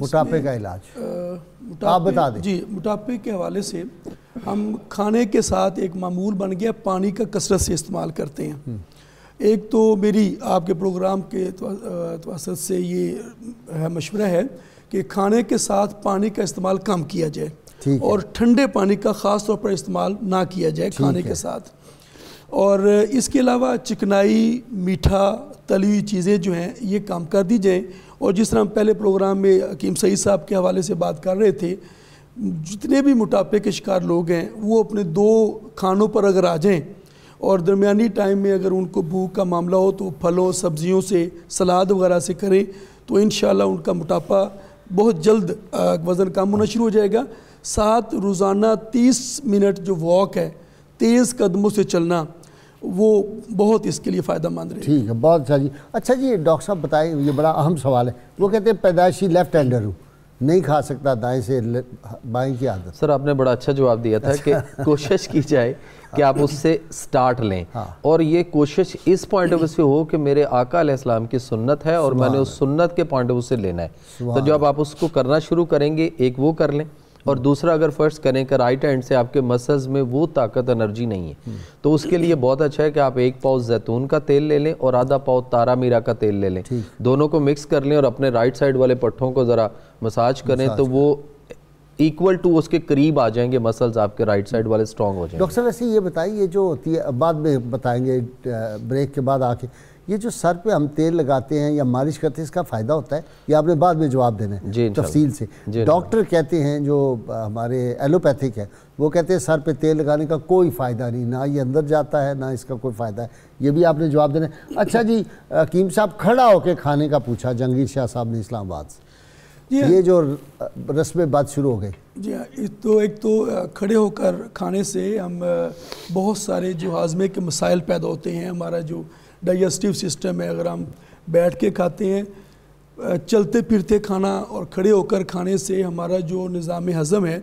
मोटापे का इलाज आप बता दें जी मोटापे के हवाले से हम खाने के साथ एक मामूल बन गया पानी का कसरत से इस्तेमाल करते हैं हम्म। एक तो मेरी आपके प्रोग्राम के तोसत से ये मशवरा है कि खाने के साथ पानी का इस्तेमाल कम किया जाए और ठंडे पानी का ख़ास तौर पर इस्तेमाल ना किया जाए खाने के साथ और इसके अलावा चिकनाई मीठा तली हुई चीज़ें जो हैं ये काम कर दी जाएँ और जिस तरह हम पहले प्रोग्राम में हकीम सईद साहब के हवाले से बात कर रहे थे जितने भी मोटापे के शिकार लोग हैं वो अपने दो खानों पर अगर आ जाएँ और दरमियानी टाइम में अगर उनको भूख का मामला हो तो फलों सब्जियों से सलाद वगैरह से करें तो इन उनका मोटापा बहुत जल्द वज़न कम होना शुरू हो जाएगा साथ रोज़ाना तीस मिनट जो वॉक है तेज़ कदमों से चलना वो बहुत इसके लिए फ़ायदा मंद रहे ठीक है बहुत अच्छा जी अच्छा जी डॉक्टर साहब बताएं ये बड़ा अहम सवाल है वो कहते हैं पैदाइशी लेफ्ट हैंडर हूँ नहीं खा सकता दाएं से बाएं की आदत सर आपने बड़ा अच्छा जवाब दिया था अच्छा। कि कोशिश की जाए कि आप उससे स्टार्ट लें हाँ। और ये कोशिश इस पॉइंट ऑफ व्यू से हो कि मेरे आका इस्लाम की सुन्नत है और मैंने उस सुन्नत के पॉइंट ऑफ व्यू से लेना है तो जब आप उसको करना शुरू करेंगे एक वो कर लें और हम्म। दूसरा अगर फर्स्ट करें कि राइट हैंड से आपके मसल्स में वो ताकत एनर्जी नहीं है हम्म। तो उसके लिए बहुत अच्छा है कि आप एक पाव जैतून का तेल ले लें और आधा पाव तारा मीरा का तेल ले लें दोनों को मिक्स कर लें और अपने राइट साइड वाले पट्ठों को ज़रा मसाज करें तो वो इक्वल टू उसके करीब आ जाएंगे मसल्स आपके राइट साइड वाले स्ट्रॉन्ग हो जाएंगे डॉक्टर वैसे ये बताइए जो होती है बाद में बताएंगे ब्रेक के बाद आके ये जो सर पे हम तेल लगाते हैं या मालिश करते हैं इसका फ़ायदा होता है या आपने बाद में जवाब देना है तफसील से डॉक्टर कहते हैं जो हमारे एलोपैथिक है वो कहते हैं सर पे तेल लगाने का कोई फ़ायदा नहीं ना ये अंदर जाता है ना इसका कोई फ़ायदा है ये भी आपने जवाब देना है अच्छा जी हकीम साहब खड़ा होकर खाने का पूछा जंगीर शाह साहब ने इस्लामाबाद से हाँ। ये जो रस्म बात शुरू हो गई जी हाँ तो एक तो खड़े होकर खाने से हम बहुत सारे जो हाजमे के मसाइल पैदा होते हैं हमारा जो डाइजेस्टिव सिस्टम है अगर हम बैठ के खाते हैं चलते फिरते खाना और खड़े होकर खाने से हमारा जो निज़ाम हज़म है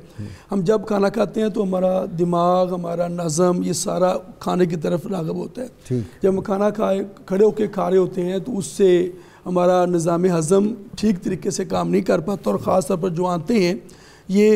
हम जब खाना खाते हैं तो हमारा दिमाग हमारा नज़म ये सारा खाने की तरफ रागब होता है जब हम खाना खाए खड़े होकर खा रहे होते हैं तो उससे हमारा निज़ाम हज़म ठीक तरीके से काम नहीं कर पाता और ख़ास तौर पर जो आते हैं ये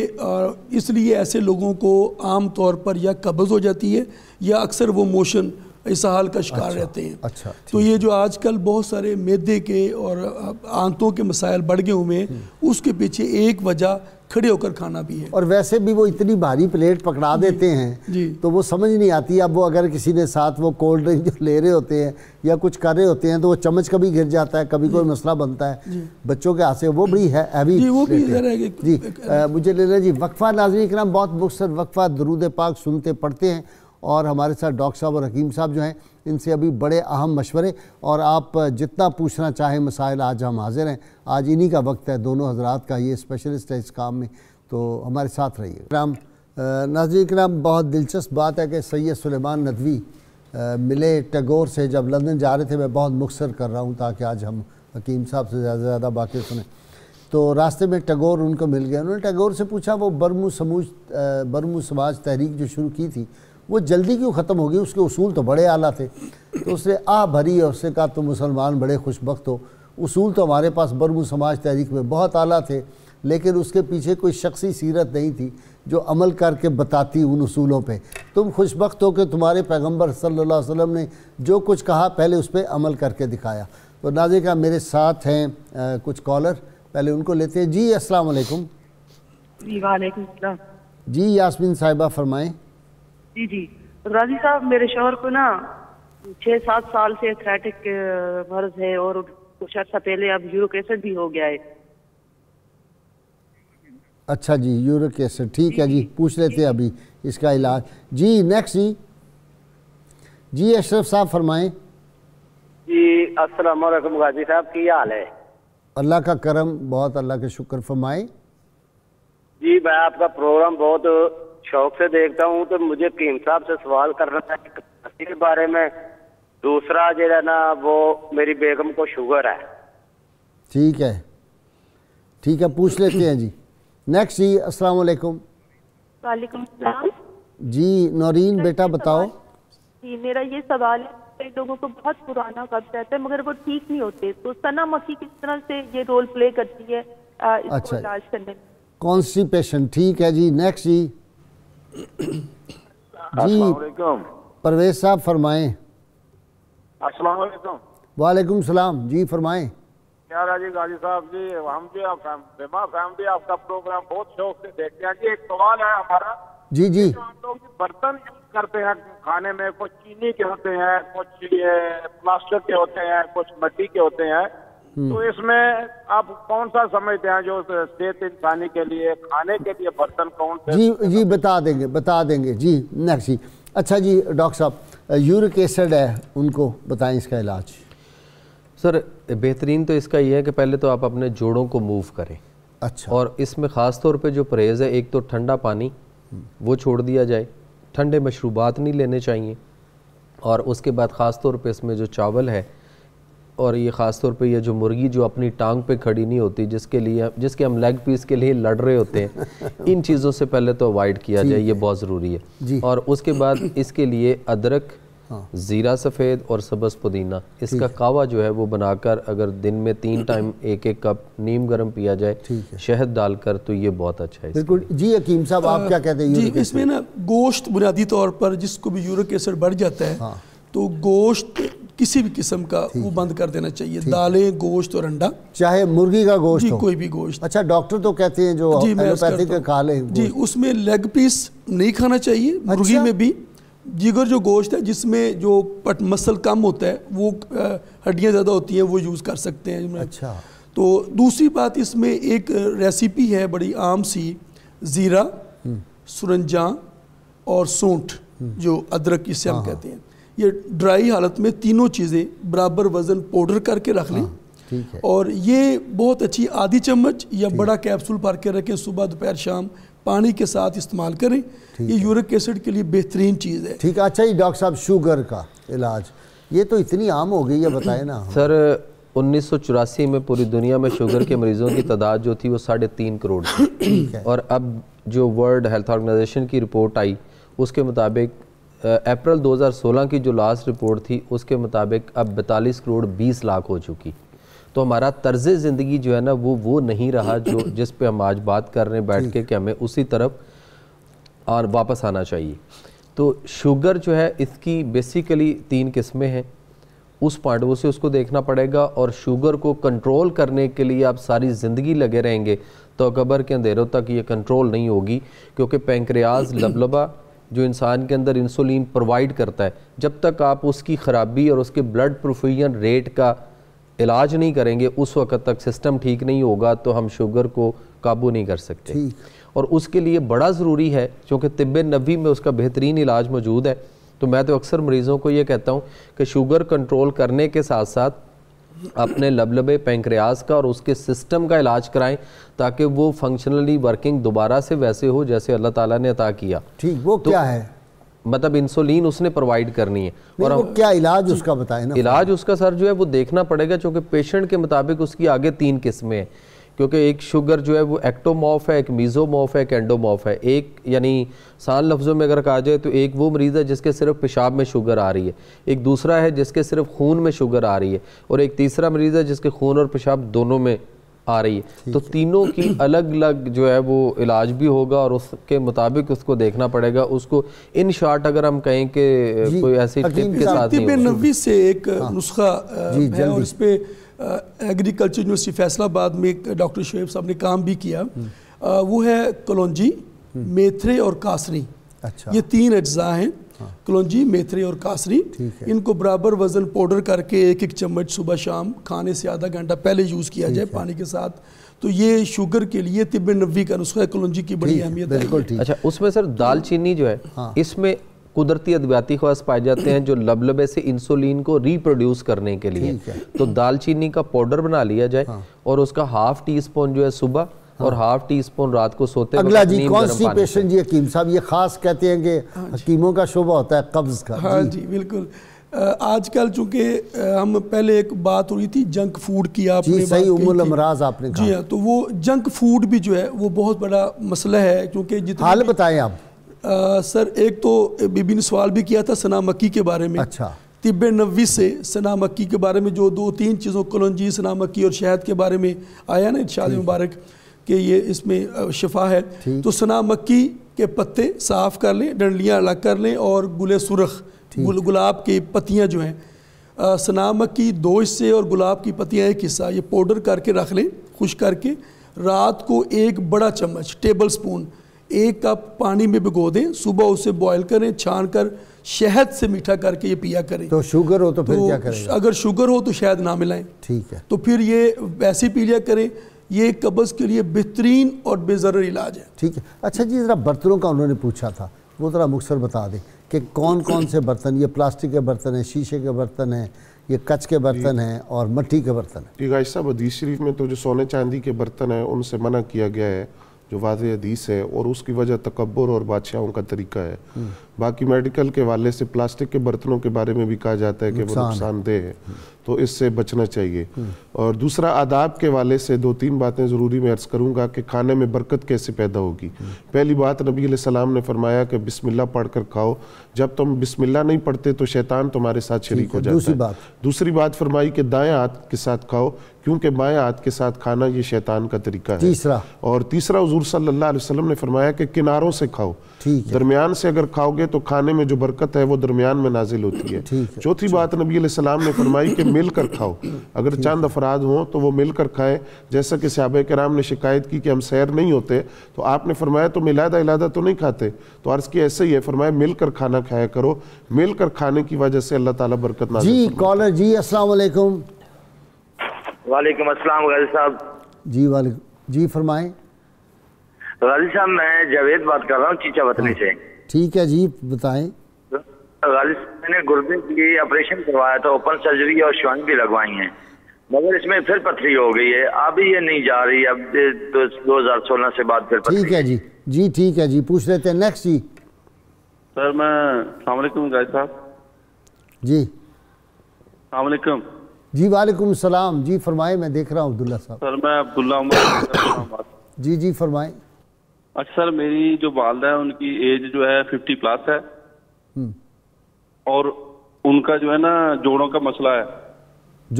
इसलिए ऐसे लोगों को आम तौर पर या कब्ज़ हो जाती है या अक्सर वो मोशन ऐसा हाल का शिकार अच्छा, रहते हैं अच्छा तो ये जो आजकल बहुत सारे मैदे के और आंतों के मसाइल बढ़ गए हुए हम्म। उसके पीछे एक वजह खड़े होकर खाना भी है और वैसे भी वो इतनी भारी प्लेट पकड़ा देते हैं तो वो समझ नहीं आती अब वो अगर किसी ने साथ वो कोल्ड ड्रिंक जो ले रहे होते हैं या कुछ कर रहे होते हैं तो वो चम्मच कभी गिर जाता है कभी कोई मसला बनता है बच्चों के हाथ से वो बड़ी है हैवी जी वो भी जी मुझे लेना जी वक्फा नाजरी कराम बहुत मुख्तर वक्फा दरूद पाक सुनते पढ़ते हैं और हमारे साथ डॉक्टर साहब और हकीम साहब जो हैं इनसे अभी बड़े अहम मशवरे और आप जितना पूछना चाहें मसाइल आज हम हाजिर हैं आज इन्हीं का वक्त है दोनों हजरात का ये स्पेशलिस्ट है इस काम में तो हमारे साथ रहिए राम नाजी कराम बहुत दिलचस्प बात है कि सैयद सुलेमान नदवी मिले टगोर से जब लंदन जा रहे थे मैं बहुत मुखसर कर रहा हूँ ताकि आज हम हकीम साहब से ज़्यादा से ज़्यादा बातें सुने तो रास्ते में टगोर उनको मिल गया उन्होंने टगोर से पूछा वो बर्मू समूज बर्मू समाज तहरीक जो शुरू की थी वो जल्दी क्यों ख़त्म होगी उसके उसूल तो बड़े आला थे तो उसने आ भरी और उसने कहा तुम मुसलमान बड़े खुशबक हो उसूल तो हमारे पास बरमू समाज तहरीक में बहुत आला थे लेकिन उसके पीछे कोई शख्सी सीरत नहीं थी जो अमल करके बताती उन उसूलों पे तुम खुशबक हो कि तुम्हारे पैगंबर सल्लल्लाहु अलैहि वसल्लम ने जो कुछ कहा पहले उस पर अमल करके दिखाया तो नाजिक मेरे साथ हैं आ, कुछ कॉलर पहले उनको लेते हैं जी अस्सलाम जी वालेकुम जी यासमीन साहिबा फ़रमाएँ जी जी राजी साहब मेरे शोहर को ना छह सात साल से थ्रेटिक मर्ज है और कुछ अर्सा पहले अब यूरिक एसिड भी हो गया है अच्छा जी यूरिक एसिड ठीक है जी पूछ लेते हैं अभी इसका इलाज जी नेक्स्ट जी जी अशरफ साहब फरमाएं जी अस्सलाम वालेकुम गाजी साहब की हाल है अल्लाह का करम बहुत अल्लाह के शुक्र फरमाएं जी मैं आपका प्रोग्राम बहुत शौक से देखता हूँ तो मुझे कीम साहब से सवाल करना है के बारे में दूसरा जो है ना वो मेरी बेगम को शुगर है ठीक है ठीक है पूछ लेते हैं जी नेक्स्ट जी अस्सलाम वालेकुम वालेकुम सलाम जी नौरीन बेटा बताओ जी मेरा ये सवाल है कई लोगों को बहुत पुराना कब्ज रहता है मगर वो ठीक नहीं होते तो सना मक्खी किस तरह से ये रोल प्ले करती है आ, इसको अच्छा इलाज करने कौन सी पेशेंट ठीक है जी नेक्स्ट जी जी परवेज साहब फरमाएं वालेकुम सलाम जी फरमाएं क्या राजीव गाजी साहब जी हम जी आप बीमा फैमिली आपका प्रोग्राम बहुत शौक से देखते हैं जी एक सवाल है हमारा जी जी हम लोग बर्तन यूज करते हैं खाने में कुछ चीनी के होते हैं कुछ प्लास्टिक के होते हैं कुछ मट्टी के होते हैं तो हम्म। इसमें आप कौन सा समझते हैं जो सेहत इंसानी के लिए खाने के लिए बर्तन कौन से जी जी बता देंगे बता देंगे जी नेक्स्ट अच्छा जी डॉक्टर साहब यूरिक एसिड है उनको बताएं इसका इलाज सर बेहतरीन तो इसका ये है कि पहले तो आप अपने जोड़ों को मूव करें अच्छा और इसमें ख़ास तौर पे जो परहेज़ है एक तो ठंडा पानी वो छोड़ दिया जाए ठंडे मशरूबात नहीं लेने चाहिए और उसके बाद ख़ास तौर पे इसमें जो चावल है और ये ख़ास तौर पे ये जो मुर्गी जो अपनी टांग पे खड़ी नहीं होती जिसके लिए जिसके हम लेग पीस के लिए लड़ रहे होते हैं (laughs) इन चीज़ों से पहले तो अवॉइड किया जाए ये बहुत ज़रूरी है और उसके बाद (coughs) इसके लिए अदरक हाँ। ज़ीरा सफ़ेद और सब्ज़ पुदीना इसका कावा जो है वो बनाकर अगर दिन में तीन टाइम एक एक कप नीम गर्म पिया जाए शहद डालकर तो ये बहुत अच्छा है बिल्कुल जी हकीम साहब आप क्या कहते हैं जी इसमें ना गोश्त बुनियादी तौर पर जिसको भी यूरिक एसिड बढ़ जाता है हाँ। तो गोश्त किसी भी किस्म का वो बंद कर देना चाहिए दालें गोश्त और अंडा चाहे मुर्गी का गोश्त जी कोई भी गोश्त अच्छा डॉक्टर तो कहते हैं जो जी मैं खा लें जी उसमें लेग पीस नहीं खाना चाहिए अच्छा? मुर्गी में भी जिगर जो गोश्त है जिसमें जो पट मसल कम होता है वो हड्डियाँ ज़्यादा होती हैं वो यूज़ कर सकते हैं अच्छा तो दूसरी बात इसमें एक रेसिपी है बड़ी आम सी ज़ीरा हम्म। सुरंजा और सूंठ हम्म। जो अदरक इसे हम हाँ, हाँ। कहते हैं ये ड्राई हालत में तीनों चीज़ें बराबर वज़न पाउडर करके रख लें हाँ, और ये बहुत अच्छी आधी चम्मच या बड़ा कैप्सूल भर के रखें सुबह दोपहर शाम पानी के साथ इस्तेमाल करें ये यूरिक एसिड के लिए बेहतरीन चीज़ है ठीक अच्छा ये डॉक्टर साहब शुगर का इलाज ये तो इतनी आम हो गई है बताए ना सर उन्नीस में पूरी दुनिया में शुगर के मरीजों की तादाद जो थी वो साढ़े तीन करोड़ थी और अब जो वर्ल्ड हेल्थ ऑर्गेनाइजेशन की रिपोर्ट आई उसके मुताबिक अप्रैल 2016 की जो लास्ट रिपोर्ट थी उसके मुताबिक अब बैतालीस करोड़ बीस लाख हो चुकी तो हमारा तर्ज ज़िंदगी जो है ना वो वो नहीं रहा जो (clears throat) जिस पे हम आज बात कर रहे हैं बैठ के कि हमें उसी तरफ और वापस आना चाहिए तो शुगर जो है इसकी बेसिकली तीन किस्में हैं उस पॉइंट से उसको देखना पड़ेगा और शुगर को कंट्रोल करने के लिए आप सारी ज़िंदगी लगे रहेंगे तो अकबर के अंधेरों तक ये कंट्रोल नहीं होगी क्योंकि पेंक्रियाज (clears throat) लबलबा जो इंसान के अंदर इंसुलिन प्रोवाइड करता है जब तक आप उसकी ख़राबी और उसके ब्लड प्रोफ्यूजन रेट का इलाज नहीं करेंगे उस वक्त तक सिस्टम ठीक नहीं होगा तो हम शुगर को काबू नहीं कर सकते और उसके लिए बड़ा ज़रूरी है क्योंकि तिब नबी में उसका बेहतरीन इलाज मौजूद है तो मैं तो अक्सर मरीज़ों को ये कहता हूँ कि शुगर कंट्रोल करने के साथ साथ अपने लबलबे पेंक्रियाज का और उसके सिस्टम का इलाज कराएं ताकि वो फंक्शनली वर्किंग दोबारा से वैसे हो जैसे अल्लाह ताला ने अता किया ठीक वो तो, क्या है मतलब इंसुलिन उसने प्रोवाइड करनी है और वो क्या इलाज उसका बताए ना इलाज उसका सर जो है वो देखना पड़ेगा क्योंकि पेशेंट के मुताबिक उसकी आगे तीन किस्में हैं क्योंकि एक शुगर जो है वो एक्टोमॉफ है एक मीज़ोमॉफ है एक एंडोमॉफ है एक यानी सान लफ्ज़ों में अगर कहा जाए तो एक वो मरीज़ है जिसके सिर्फ पेशाब में शुगर आ रही है एक दूसरा है जिसके सिर्फ खून में शुगर आ रही है और एक तीसरा मरीज़ है जिसके खून और पेशाब दोनों में आ रही है तो तीनों की (clears throat) अलग अलग जो है वो इलाज भी होगा और उसके मुताबिक उसको देखना पड़ेगा उसको इन शॉर्ट अगर हम कहें कि कोई ऐसी टिप के साथ नहीं से एक हाँ। नुस्खा है और इस पर एग्रीकल्चर यूनिवर्सिटी फैसलाबाद में डॉक्टर शुएब साहब ने काम भी किया आ, हम्म। वो है कलौजी हम्म। मेथरे और कासरी अच्छा ये तीन अज्जा हैं हाँ। कलौजी मेथरे और कासरी इनको बराबर वजन पाउडर करके एक एक चम्मच सुबह शाम खाने से आधा घंटा पहले यूज़ किया जाए पानी के साथ तो ये शुगर के लिए तिब्बे नबी का नुस्खा कलौजी की बड़ी अहमियत है अच्छा उसमें सर दालचीनी जो है हाँ। इसमें कुदरती अद्वियाती खवास पाए जाते हैं जो लबलबे से इंसुलिन को रिप्रोड्यूस करने के लिए तो दालचीनी का पाउडर बना लिया जाए हाँ। और उसका हाफ टी स्पून जो है सुबह हाँ। और हाफ टी स्पून रात को सोते अगला जी कौन सी पेशेंट जी हकीम साहब ये खास कहते हैं कि हाँ हकीमों का शोभा होता है कब्ज़ का हाँ जी बिल्कुल आजकल चूंकि हम पहले एक बात हो रही थी जंक फूड की आपने जी सही उमुल अमराज आपने कहा जी हाँ तो वो जंक फूड भी जो है वो बहुत बड़ा मसला है क्योंकि जितना हाल बताएं आप आ, सर एक तो बीबी ने सवाल भी किया था सना मक्की के बारे में अच्छा तिब नबी से सना मक्की के बारे में जो दो तीन चीज़ों कलंजी सना मक्की और शहद के बारे में आया ना इर्शाद मुबारक कि ये इसमें शफा है तो सना मक्की के पत्ते साफ़ कर लें डंडलियाँ अलग कर लें और गुल सुरख गुल गुलाब की पत्तियाँ जो हैं सना मक्की दो हिस्से और गुलाब की पत्तियाँ एक हिस्सा ये पाउडर करके रख लें खुश करके रात को एक बड़ा चम्मच टेबल स्पून एक कप पानी में भिगो दें सुबह उसे बॉईल करें छान कर शहद से मीठा करके ये पिया करें तो शुगर हो तो फिर तो क्या करें अगर शुगर हो तो शहद ना मिलाएं ठीक है तो फिर ये वैसे ही पी लिया करें ये कब्ज़ के लिए बेहतरीन और बेजर इलाज है ठीक है अच्छा जी ज़रा बर्तनों का उन्होंने पूछा था वो ज़रा मुख्तर बता दें कि कौन कौन से बर्तन ये प्लास्टिक के बर्तन हैं शीशे के बर्तन हैं ये कच के बर्तन हैं और मट्टी के बर्तन हैं ठीक है साहब हदीस शरीफ में तो जो सोने चांदी के बर्तन हैं उनसे मना किया गया है जो वाज हदीस है और उसकी वजह तकबर और बादशाहों का तरीका है बाकी मेडिकल के वाले से प्लास्टिक के बर्तनों के बारे में भी कहा जाता है कि वो नुकसानदेह है तो इससे बचना चाहिए हम्म। और दूसरा आदाब के वाले से दो तीन बातें ज़रूरी मैं अर्ज़ करूंगा कि खाने में बरकत कैसे पैदा होगी हम्म। पहली बात नबी सलाम ने फरमाया कि बिस्मिल्लाह पढ़कर खाओ जब तुम बिस्मिल्लाह नहीं पढ़ते तो शैतान तुम्हारे साथ शरीक हो जाता दूसरी बात दूसरी बात फरमाई कि दाएँ हाथ के साथ खाओ क्योंकि बाएँ हाथ के साथ खाना ये शैतान का तरीका है और तीसरा हजूर सल्ला वसलम ने फरमाया कि किनारों से खाओ ठीक है दरमियान से अगर खाओगे तो खाने में जो बरकत है वो दरमियान में नाजिल होती है चौथी अच्छा। बात नबी सलाम ने फरमाई कि मिलकर खाओ अगर चंद अफराद हों तो वो मिलकर खाएं जैसा कि सहाब कराम ने शिकायत की कि हम सैर नहीं होते तो आपने फरमाया तो मिलादा इलादा तो नहीं खाते तो अर्ज़ की ऐसे ही है फरमाया मिलकर खाना खाया करो मिलकर खाने की वजह से अल्लाह ताला बरकत ना जी कॉलर जी असलकुम वालेकुम साहब जी वाले जी फरमाएं गाली तो साहब मैं जावेद बात कर रहा हूँ चीचा वतनी से ठीक है जी बताए साहब मैंने गुर्दे की ऑपरेशन करवाया था ओपन सर्जरी और शॉइंग भी लगवाई है मगर इसमें फिर पथरी हो गई है अभी ये नहीं जा रही अब तो दो हजार सोलह से बाद फिर ठीक है जी जी ठीक है जी पूछ रहे थे नेक्स्ट जी सर मैं सलामकुम गाजी साहब जी सलामकुम जी वालेकुम सलाम जी फरमाए मैं देख रहा हूँ अब्दुल्ला साहब सर मैं अब्दुल्ला जी जी फरमाए अच्छा सर मेरी जो वालदा है उनकी एज जो है फिफ्टी प्लस है हम्म। और उनका जो है ना जोड़ों का मसला है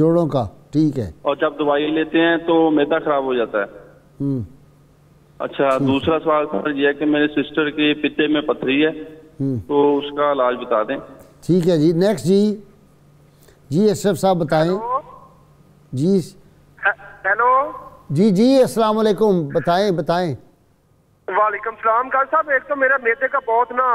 जोड़ों का ठीक है और जब दवाई लेते हैं तो मैदा खराब हो जाता है हम्म। अच्छा दूसरा सवाल सर यह है कि मेरे सिस्टर के पिते में पथरी है हम्म। तो उसका इलाज बता दें ठीक है जी नेक्स्ट जी जी अशरफ साहब बताएं जी हेलो जी जी अस्सलाम वालेकुम बताएं बताएं वालेकुम सलाम खान साहब एक तो मेरा मेदे का बहुत ना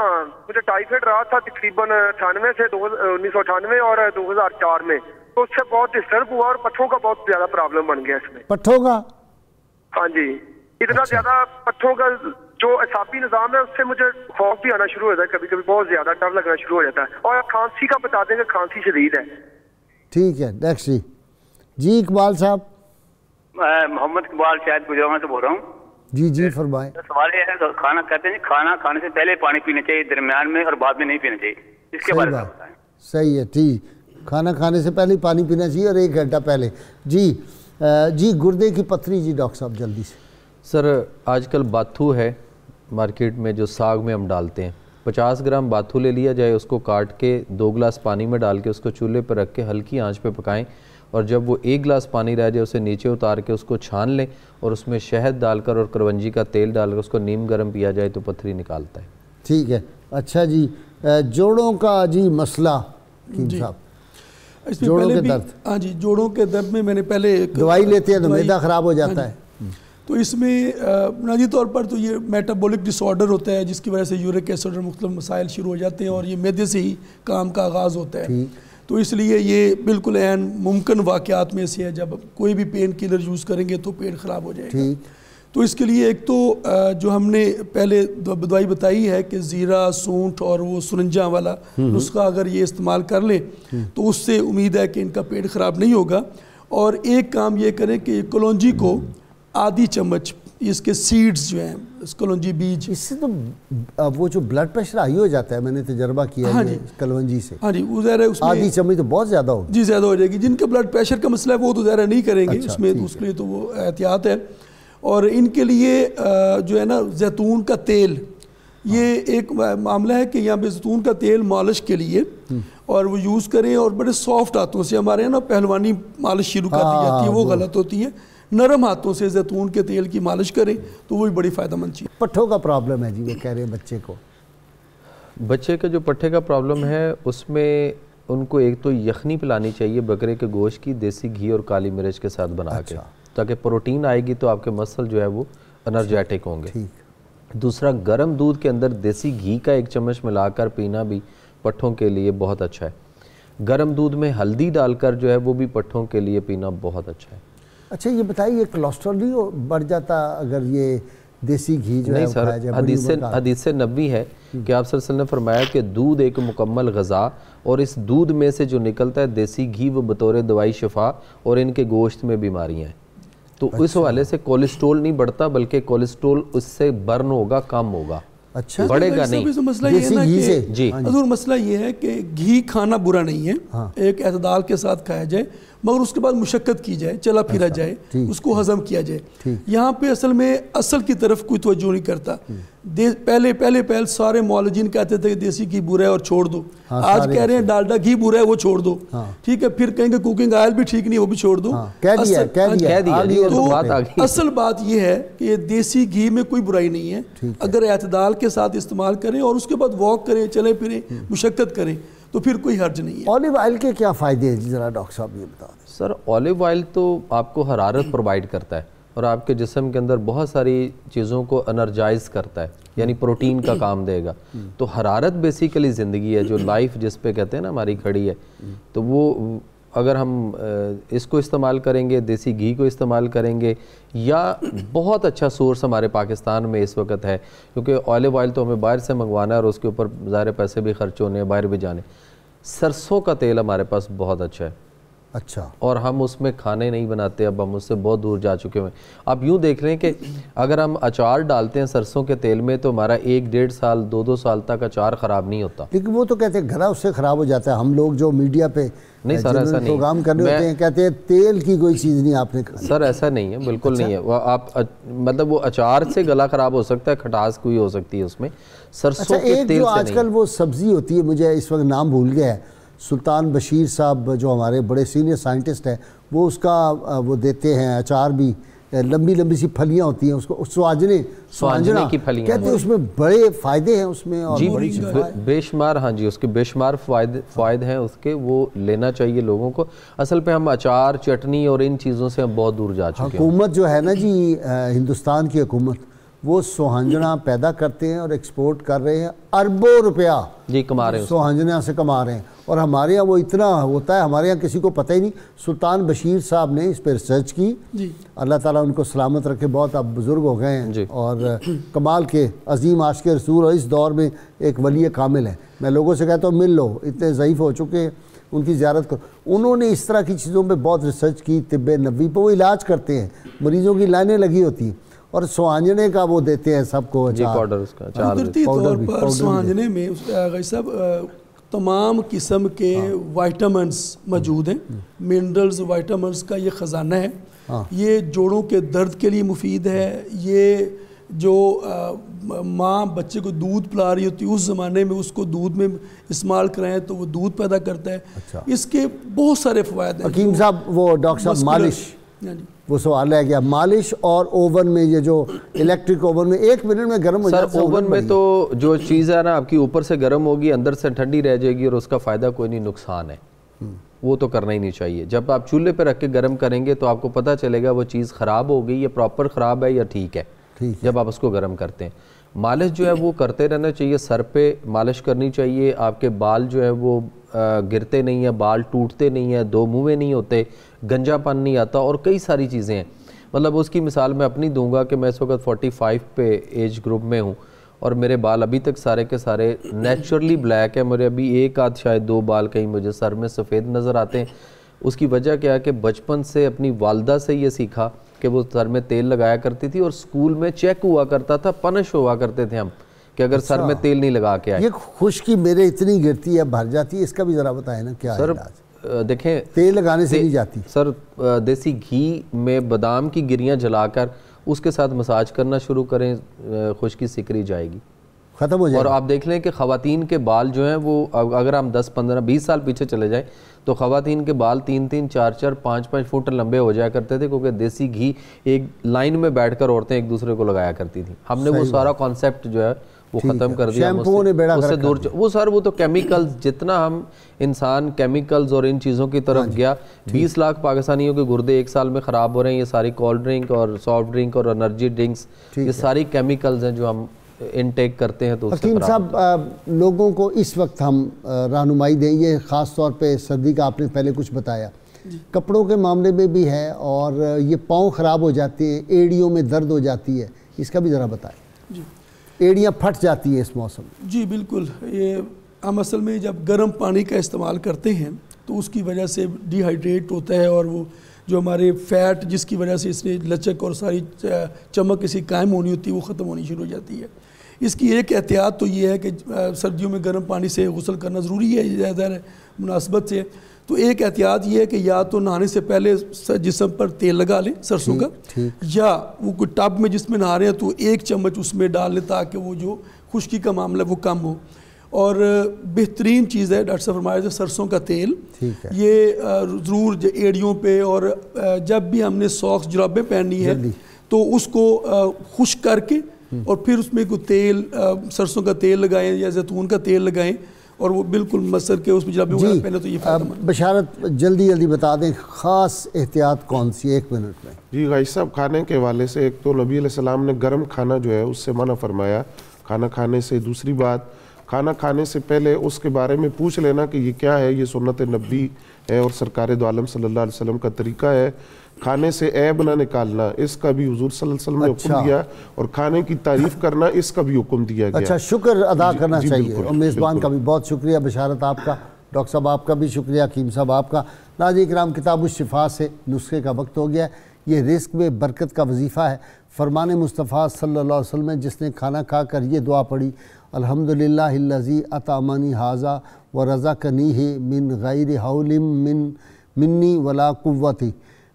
मुझे टाइफाइड रहा था तकरीबन अठानवे से दो उन्नीस सौ अठानवे और दो हजार चार में तो उससे बहुत डिस्टर्ब हुआ और पट्ठों का बहुत ज्यादा प्रॉब्लम बन गया इसमें पट्ठों का हाँ जी इतना अच्छा। ज्यादा पट्ठों का जो असाबी निज़ाम है उससे मुझे खौफ भी आना शुरू हो जाता है कभी कभी बहुत ज्यादा डर लगना शुरू हो जाता है और खांसी का बता देंगे खांसी शरीर है ठीक है नेक्स्ट जी इकबाल साहब मोहम्मद इकबाल शायद गुजरा से बोल रहा हूँ जी जी तो फरमाए तो सवाल ये है तो खाना कहते हैं खाना खाने से पहले पानी पीना चाहिए दरमियान में और बाद में नहीं पीना चाहिए इसके बारे में सही है ठीक खाना खाने से पहले पानी पीना चाहिए और एक घंटा पहले जी जी गुर्दे की पथरी जी डॉक्टर साहब जल्दी से सर आजकल बाथू है मार्केट में जो साग में हम डालते हैं 50 ग्राम बाथू ले लिया जाए उसको काट के दो गिलास पानी में डाल के उसको चूल्हे पर रख के हल्की आंच पे पकाएं और जब वो एक गिलास पानी रह जाए उसे नीचे उतार के उसको छान लें और उसमें शहद डालकर और करवंजी का तेल डालकर उसको नीम गर्म पिया जाए तो पथरी निकालता है ठीक है अच्छा जी जोड़ों का जी मसला जोड़ों के दर्द हाँ जी जोड़ों के दर्द में मैंने पहले दवाई लेते हैं तो मैदा ख़राब हो हाँ जाता है हम्म। तो इसमें बुनियादी तौर पर तो ये मेटाबॉलिक डिसऑर्डर होता है जिसकी वजह से यूरिक एसिड और मुख्तु मसाइल शुरू हो जाते हैं और ये मैदे से ही काम का आगाज़ होता है तो इसलिए ये बिल्कुल एन मुमकिन वाक़ात में से है जब कोई भी पेन किलर यूज़ करेंगे तो पेट ख़राब हो जाएगा तो इसके लिए एक तो जो हमने पहले दवाई बताई है कि ज़ीरा सूंठ और वो सुरंजा वाला उसका हम्म, हम्म। अगर ये इस्तेमाल कर लें हम्म। तो उससे उम्मीद है कि इनका पेट ख़राब नहीं होगा और एक काम ये करें कि कलौजी को आधी चम्मच इसके सीड्स जो हैं कलौजी बीज इससे तो अब वो जो ब्लड प्रेशर हाई हो जाता है मैंने तजर्बा किया हाँ जी कलवंजी से हाँ जी उजहरा उसमें आधी चमड़ी तो बहुत ज़्यादा हो जी ज़्यादा हो जाएगी जिनका ब्लड प्रेशर का मसला है वो तो ज़्यादा नहीं करेंगे अच्छा, उसमें तो उसके लिए तो वो एहतियात है और इनके लिए जो है ना जैतून का तेल ये एक मामला है कि यहाँ पे जैतून का तेल मालिश के लिए हम्म। और वो यूज़ करें और बड़े सॉफ्ट हाथों से हमारे यहाँ ना पहलवानी मालिश शुरू कर दी जाती है हाँ, वो गलत होती है नरम हाथों से जैतून के तेल की मालिश करें तो वो भी बड़ी फ़ायदेमंद चीज़ पट्ठों का प्रॉब्लम है जी वो कह रहे हैं बच्चे को बच्चे का जो पट्ठे का प्रॉब्लम है उसमें उनको एक तो यखनी पिलानी चाहिए बकरे के गोश्त की देसी घी और काली मिर्च के साथ बना अच्छा। के ताकि प्रोटीन आएगी तो आपके मसल जो है वो अनर्जेटिक अच्छा, होंगे दूसरा गर्म दूध के अंदर देसी घी का एक चम्मच मिलाकर पीना भी पट्ठों के लिए बहुत अच्छा है गर्म दूध में हल्दी डालकर जो है वो भी पट्ठों के लिए पीना बहुत अच्छा है अच्छा ये बताइए कोलेस्ट्रॉल नहीं बढ़ जाता अगर ये देसी घी जो नहीं सर हदीस हदीस नबी है कि आप सर ने फरमाया कि दूध एक मुकम्मल गज़ा और इस दूध में से जो निकलता है देसी घी वो बतौर दवाई शफा और इनके गोश्त में बीमारियाँ हैं तो अच्छा। इस हवाले से कोलेस्ट्रॉल नहीं बढ़ता बल्कि कोलेस्ट्रॉल उससे बर्न होगा कम होगा अच्छा बढ़ेगा नहीं तो मसला ये है ना से जी हजूर हाँ मसला ये है कि घी खाना बुरा नहीं है हाँ। एक एतदाल के साथ खाया जाए मगर उसके बाद मुशक्क़त की जाए चला फिरा अच्छा, जाए उसको हज़म किया जाए यहाँ पे असल में असल की तरफ कोई तोज्जो नहीं करता हम्म। पहले पहले पहल सारे मोलजिन कहते थे देसी घी बुरा है और छोड़ दो हाँ, आज कह रहे हैं डालडा घी बुरा है वो छोड़ दो हाँ। ठीक हाँ, है फिर कहेंगे कुकिंग ऑयल भी ठीक नहीं वो भी छोड़ दो हाँ, हाँ तो तो असल, बात असल बात यह है कि देसी घी में कोई बुराई नहीं है अगर एतदाल के साथ इस्तेमाल करें और उसके बाद वॉक करें चले फिरें हम्म। मुशक्क़त करें तो फिर कोई हर्ज नहीं है ऑलिव ऑयल के क्या फ़ायदे हैं ज़रा डॉक्टर साहब ये बता दें सर ऑलिव ऑयल तो आपको हरारत प्रोवाइड करता है और आपके जिसम के अंदर बहुत सारी चीज़ों को अनर्जाइज करता है यानी प्रोटीन का काम देगा तो हरारत बेसिकली ज़िंदगी है जो लाइफ जिस पे कहते हैं ना हमारी खड़ी है तो वो अगर हम इसको इस्तेमाल करेंगे देसी घी को इस्तेमाल करेंगे या बहुत अच्छा सोर्स हमारे पाकिस्तान में इस वक्त है क्योंकि ऑलिव ऑयल तो हमें बाहर से मंगवाना है और उसके ऊपर ज़ाहिर पैसे भी खर्च होने बाहर भी जाने सरसों का तेल हमारे पास बहुत अच्छा है अच्छा और हम उसमें खाने नहीं बनाते अब हम उससे बहुत दूर जा चुके हैं आप यूँ देख रहे हैं कि अगर हम अचार डालते हैं सरसों के तेल में तो हमारा एक डेढ़ साल दो दो साल तक अचार ख़राब नहीं होता लेकिन वो तो कहते हैं घरा उससे ख़राब हो जाता है हम लोग जो मीडिया पे नहीं सर ऐसा नहीं प्रोग्राम कर रहे होते हैं कहते हैं तेल की कोई चीज़ नहीं आपने सर ऐसा नहीं है बिल्कुल अच्छा। नहीं है वो आप मतलब वो अचार से गला ख़राब हो सकता है खटास कोई हो सकती है उसमें सरसों अच्छा, के तेल जो आजकल वो सब्ज़ी होती है मुझे इस वक्त नाम भूल गया है सुल्तान बशीर साहब जो हमारे बड़े सीनियर साइंटिस्ट हैं वो उसका वो देते हैं अचार भी लंबी लंबी सी फलियाँ होती हैं उसको सुहाजने सुहाजना की फलियाँ कहते हैं उसमें बड़े फ़ायदे हैं उसमें और जी बेशुमार हाँ जी उसके बेशुमार फ़ायदे फ़ायदे हैं उसके वो लेना चाहिए लोगों को असल पे हम अचार चटनी और इन चीज़ों से हम बहुत दूर जा चुके हैं हुकूमत जो है ना जी हिंदुस्तान की हुकूमत वो सोहंजना पैदा करते हैं और एक्सपोर्ट कर रहे हैं अरबों रुपया जी कमा रहे हैं सोहंजना से कमा रहे हैं और हमारे यहाँ वो इतना होता है हमारे यहाँ किसी को पता ही नहीं सुल्तान बशीर साहब ने इस पर रिसर्च की अल्लाह ताला उनको सलामत रखे बहुत अब बुज़ुर्ग हो गए हैं और कमाल के अजीम आश के रसूल और इस दौर में एक वली कामिल है मैं लोगों से कहता हूँ मिल लो इतने ज़यीफ़ हो चुके हैं उनकी ज्यारत करो उन्होंने इस तरह की चीज़ों पर बहुत रिसर्च की तिब नबी पर वो इलाज करते हैं मरीज़ों की लाइनें लगी होती हैं और सुहाजने का वो देते हैं सबको पाउडर हाँ, में सब तमाम किस्म के हाँ। वाइटामस मौजूद हैं मिनरल्स हम्म। वाइटामस का ये ख़जाना है हाँ। ये जोड़ों के दर्द के लिए मुफीद है ये जो माँ बच्चे को दूध पिला रही होती है उस ज़माने में उसको दूध में इस्तेमाल कराएं तो वो दूध पैदा करता है अच्छा। इसके बहुत सारे फ़ायदे हैं हकीम साहब वो डॉक्टर साहब मालिश हाँ वो सवाल रह गया मालिश और ओवन में ये जो इलेक्ट्रिक ओवन में एक मिनट में गर्म हो जाता है ओवन में तो जो चीज़ है ना आपकी ऊपर से गर्म होगी अंदर से ठंडी रह जाएगी और उसका फ़ायदा कोई नहीं नुकसान है हम्म। वो तो करना ही नहीं चाहिए जब आप चूल्हे पर रख के गर्म करेंगे तो आपको पता चलेगा वो चीज़ ख़राब हो गई या प्रॉपर ख़राब है या ठीक है जब आप उसको गर्म करते हैं मालिश जो है वो करते रहना चाहिए सर पे मालिश करनी चाहिए आपके बाल जो है वो गिरते नहीं हैं बाल टूटते नहीं हैं दो मुँह नहीं होते गंजापन नहीं आता और कई सारी चीज़ें हैं मतलब उसकी मिसाल मैं अपनी दूंगा कि मैं इस वक्त 45 पे एज ग्रुप में हूँ और मेरे बाल अभी तक सारे के सारे नेचुरली ब्लैक है मेरे अभी एक आध शायद दो बाल कहीं मुझे सर में सफ़ेद नज़र आते हैं उसकी वजह क्या है कि बचपन से अपनी वालदा से ये सीखा कि वो सर में तेल लगाया करती थी और स्कूल में चेक हुआ करता था पनिश हुआ करते थे हम कि अगर सर में अच्छा। तेल नहीं लगा के आए ये खुशकी मेरे इतनी गिरती है भर जाती है इसका भी ज़रा बताए ना क्या सर देखें तेल लगाने से नहीं जाती सर देसी घी में बादाम की गिरियाँ जलाकर उसके साथ मसाज करना शुरू करें खुशकी सिकरी जाएगी ख़त्म हो जाए और आप देख लें कि खातन के बाल जो हैं वो अगर हम 10 15 20 साल पीछे चले जाएं तो खातन के बाल तीन तीन चार चार पाँच पाँच फुट लंबे हो जाया करते थे क्योंकि देसी घी एक लाइन में बैठकर औरतें एक दूसरे को लगाया करती थी हमने वो सारा कॉन्सेप्ट जो है वो ख़त्म कर दिया उससे, बेड़ा उससे दूर वो सर वो तो केमिकल्स जितना हम इंसान केमिकल्स और इन चीज़ों की तरफ हाँ गया 20 लाख पाकिस्तानियों के गुर्दे एक साल में ख़राब हो रहे हैं ये सारी कोल्ड ड्रिंक और सॉफ्ट ड्रिंक और एनर्जी ड्रिंक्स ये सारी केमिकल्स हैं जो हम इनटेक करते हैं तो हकीम साहब लोगों को इस वक्त हम रहनुमाई दें ये ख़ास तौर पे सर्दी का आपने पहले कुछ बताया कपड़ों के मामले में भी है और ये पाँव ख़राब हो जाते हैं एड़ियों में दर्द हो जाती है इसका भी ज़रा बताएं जी एड़ियाँ फट जाती हैं इस मौसम जी बिल्कुल ये हम असल में जब गर्म पानी का इस्तेमाल करते हैं तो उसकी वजह से डिहाइड्रेट होता है और वो जो हमारे फैट जिसकी वजह से इसने लचक और सारी चमक इसी कायम होनी होती है वो ख़त्म होनी शुरू हो जाती है इसकी एक एहतियात तो ये है कि सर्दियों में गर्म पानी से गसल करना ज़रूरी है ज़्यादा मुनासबत से तो एक एहतियात ये है कि या तो नहाने से पहले जिसम पर तेल लगा लें सरसों का या वो कोई टब में जिसमें नहा रहे हैं तो एक चम्मच उसमें डाल लें ताकि वो जो खुश्की का मामला है वो कम हो और बेहतरीन चीज़ है डॉक्टर साहब हमारे सरसों का तेल ये ज़रूर एड़ियों पे और जब भी हमने सॉक्स जुराबें पहननी है तो उसको खुश करके और फिर उसमें कुछ तेल सरसों का तेल लगाएं या जैतून का तेल लगाएं और वो बिल्कुल मसर के उसमें जब वगैरह तो ये बशारत जल्दी जल्दी बता दें ख़ास एहतियात कौन सी एक मिनट में जी भाई साहब खाने के हवाले से एक तो नबी सलाम ने गर्म खाना जो है उससे मना फरमाया खाना खाने से दूसरी बात खाना खाने से पहले उसके बारे में पूछ लेना कि ये क्या है ये सुनत नबी है और सरकार दो आलम सल्ला वसम का तरीका है खाने से ऐब ना निकालना इसका भी हजूर वसल्लम ने अच्छा। हुक्म दिया और खाने की तारीफ करना इसका भी हुक्म दिया गया अच्छा शुक्र अदा करना चाहिए और मेज़बान का भी बहुत शुक्रिया बशारत आपका डॉक्टर साहब आपका भी शुक्रिया हकीम साहब आपका नाजी इकराम किताब शिफा से नुस्खे का वक्त हो गया ये रिस्क में बरकत का वजीफ़ा है फरमान मुस्तफ़ा सल्लल्लाहु अलैहि वसल्लम ने जिसने खाना खा कर ये दुआ पढ़ी अल्हम्दुलिल्लाहिल्लज़ी अतामानी हाजा व रज़ा कनी है मिन गैर हाउलिम मिन मिन्नी वला कुवती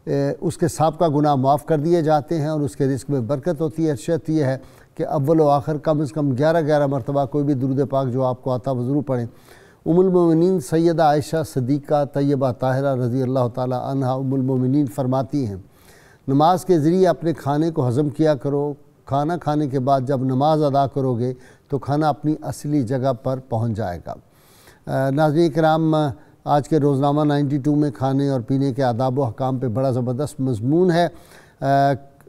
उसके सबका गुनाह माफ़ कर दिए जाते हैं और उसके रिस्क में बरकत होती है शर्त यह है कि अव्वल आखिर कम अज़ कम ग्यारह ग्यारह मरतबा कोई भी दुरुद पाक जो आपको आता वो ज़रूर पढ़ें उमुलमिन सैदा आयशा सदीक़ा तैयबा ताहरा रज़ी अल्लाह तहा उमिन फरमाती हैं नमाज के ज़रिए अपने खाने को हज़म किया करो खाना खाने के बाद जब नमाज़ अदा करोगे तो खाना अपनी असली जगह पर पहुँच जाएगा नाज़ी कराम आज के रोज़नामा 92 में खाने और पीने के आदाब व हकाम पर बड़ा ज़बरदस्त मजमून है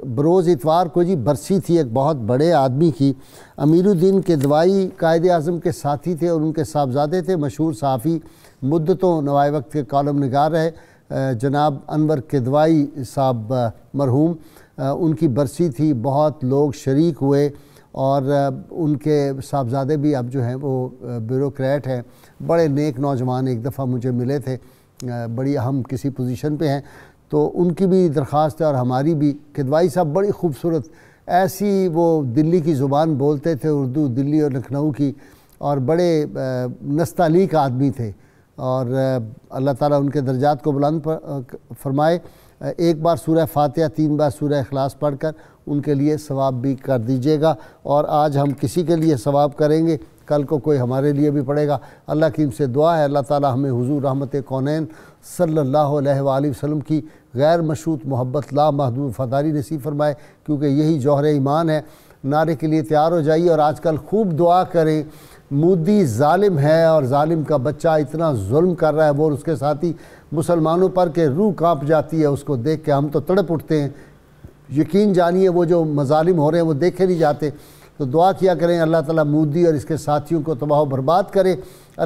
बरोज़ इतवार को जी बरसी थी एक बहुत बड़े आदमी की अमीरुद्दीन के दवाई कायद अजम के साथी थे और उनके साहबजादे थे मशहूर सहाफ़ी मुद्दतों नवाए वक्त के कॉलम नगार रहे जनाब अनवर के दवाई साहब मरहूम उनकी बरसी थी बहुत लोग शरीक हुए और उनके साहबजादे भी अब जो हैं वो ब्यूरोक्रेट हैं बड़े नेक नौजवान एक दफ़ा मुझे मिले थे बड़ी हम किसी पोजीशन पे हैं तो उनकी भी दरख्वास्त है और हमारी भी किदवाई साहब बड़ी खूबसूरत ऐसी वो दिल्ली की ज़ुबान बोलते थे उर्दू दिल्ली और लखनऊ की और बड़े नस्तालीक आदमी थे और अल्लाह ताला उनके दर्जात को बुलंद फरमाए एक बार सूर्य फातह तीन बार सूर्य अखलास पढ़कर उनके लिए सवाब भी कर दीजिएगा और आज हम किसी के लिए सवाब करेंगे कल को कोई हमारे लिए भी पड़ेगा अल्लाह की इनसे दुआ है अल्लाह ताला हमें हुजूर रहमत कौनैन सल्ला वसलम की गैर मशरूत मोहब्बत ला महदूर फदारी नसीब फरमाए क्योंकि यही जौहर ईमान है नारे के लिए तैयार हो जाइए और आजकल खूब दुआ करें मोदी ालिम है और ालिम का बच्चा इतना जुल्म कर रहा है वो उसके साथ ही मुसलमानों पर के रूह कांप जाती है उसको देख के हम तो तड़प उठते हैं यकीन जानिए वो जो मजालिम हो रहे हैं वो देखे नहीं जाते तो दुआ किया करें अल्लाह ताला मोदी और इसके साथियों को तबाह बर्बाद करे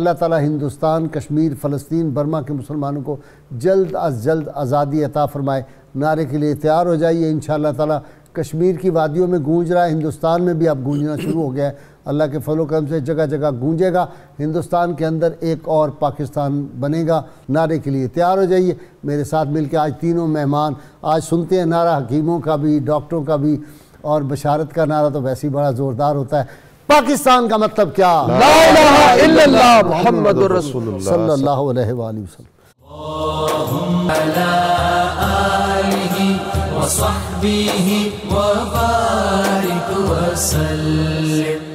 अल्लाह ताला हिंदुस्तान कश्मीर फ़लस्तीन बर्मा के मुसलमानों को जल्द अज जल्द आज़ादी अता फ़रमाए नारे के लिए तैयार हो जाइए इन ताला कश्मीर की वादियों में गूंज रहा है हिंदुस्तान में भी अब गूंजना शुरू हो गया है अल्लाह के फलो करम से जगह जगह गूंजेगा हिंदुस्तान के अंदर एक और पाकिस्तान बनेगा नारे के लिए तैयार हो जाइए मेरे साथ मिलकर आज तीनों मेहमान आज सुनते हैं नारा हकीमों का भी डॉक्टरों का भी और बशारत का नारा तो वैसे ही बड़ा ज़ोरदार होता है पाकिस्तान का मतलब क्या मोहम्मद वसल्लम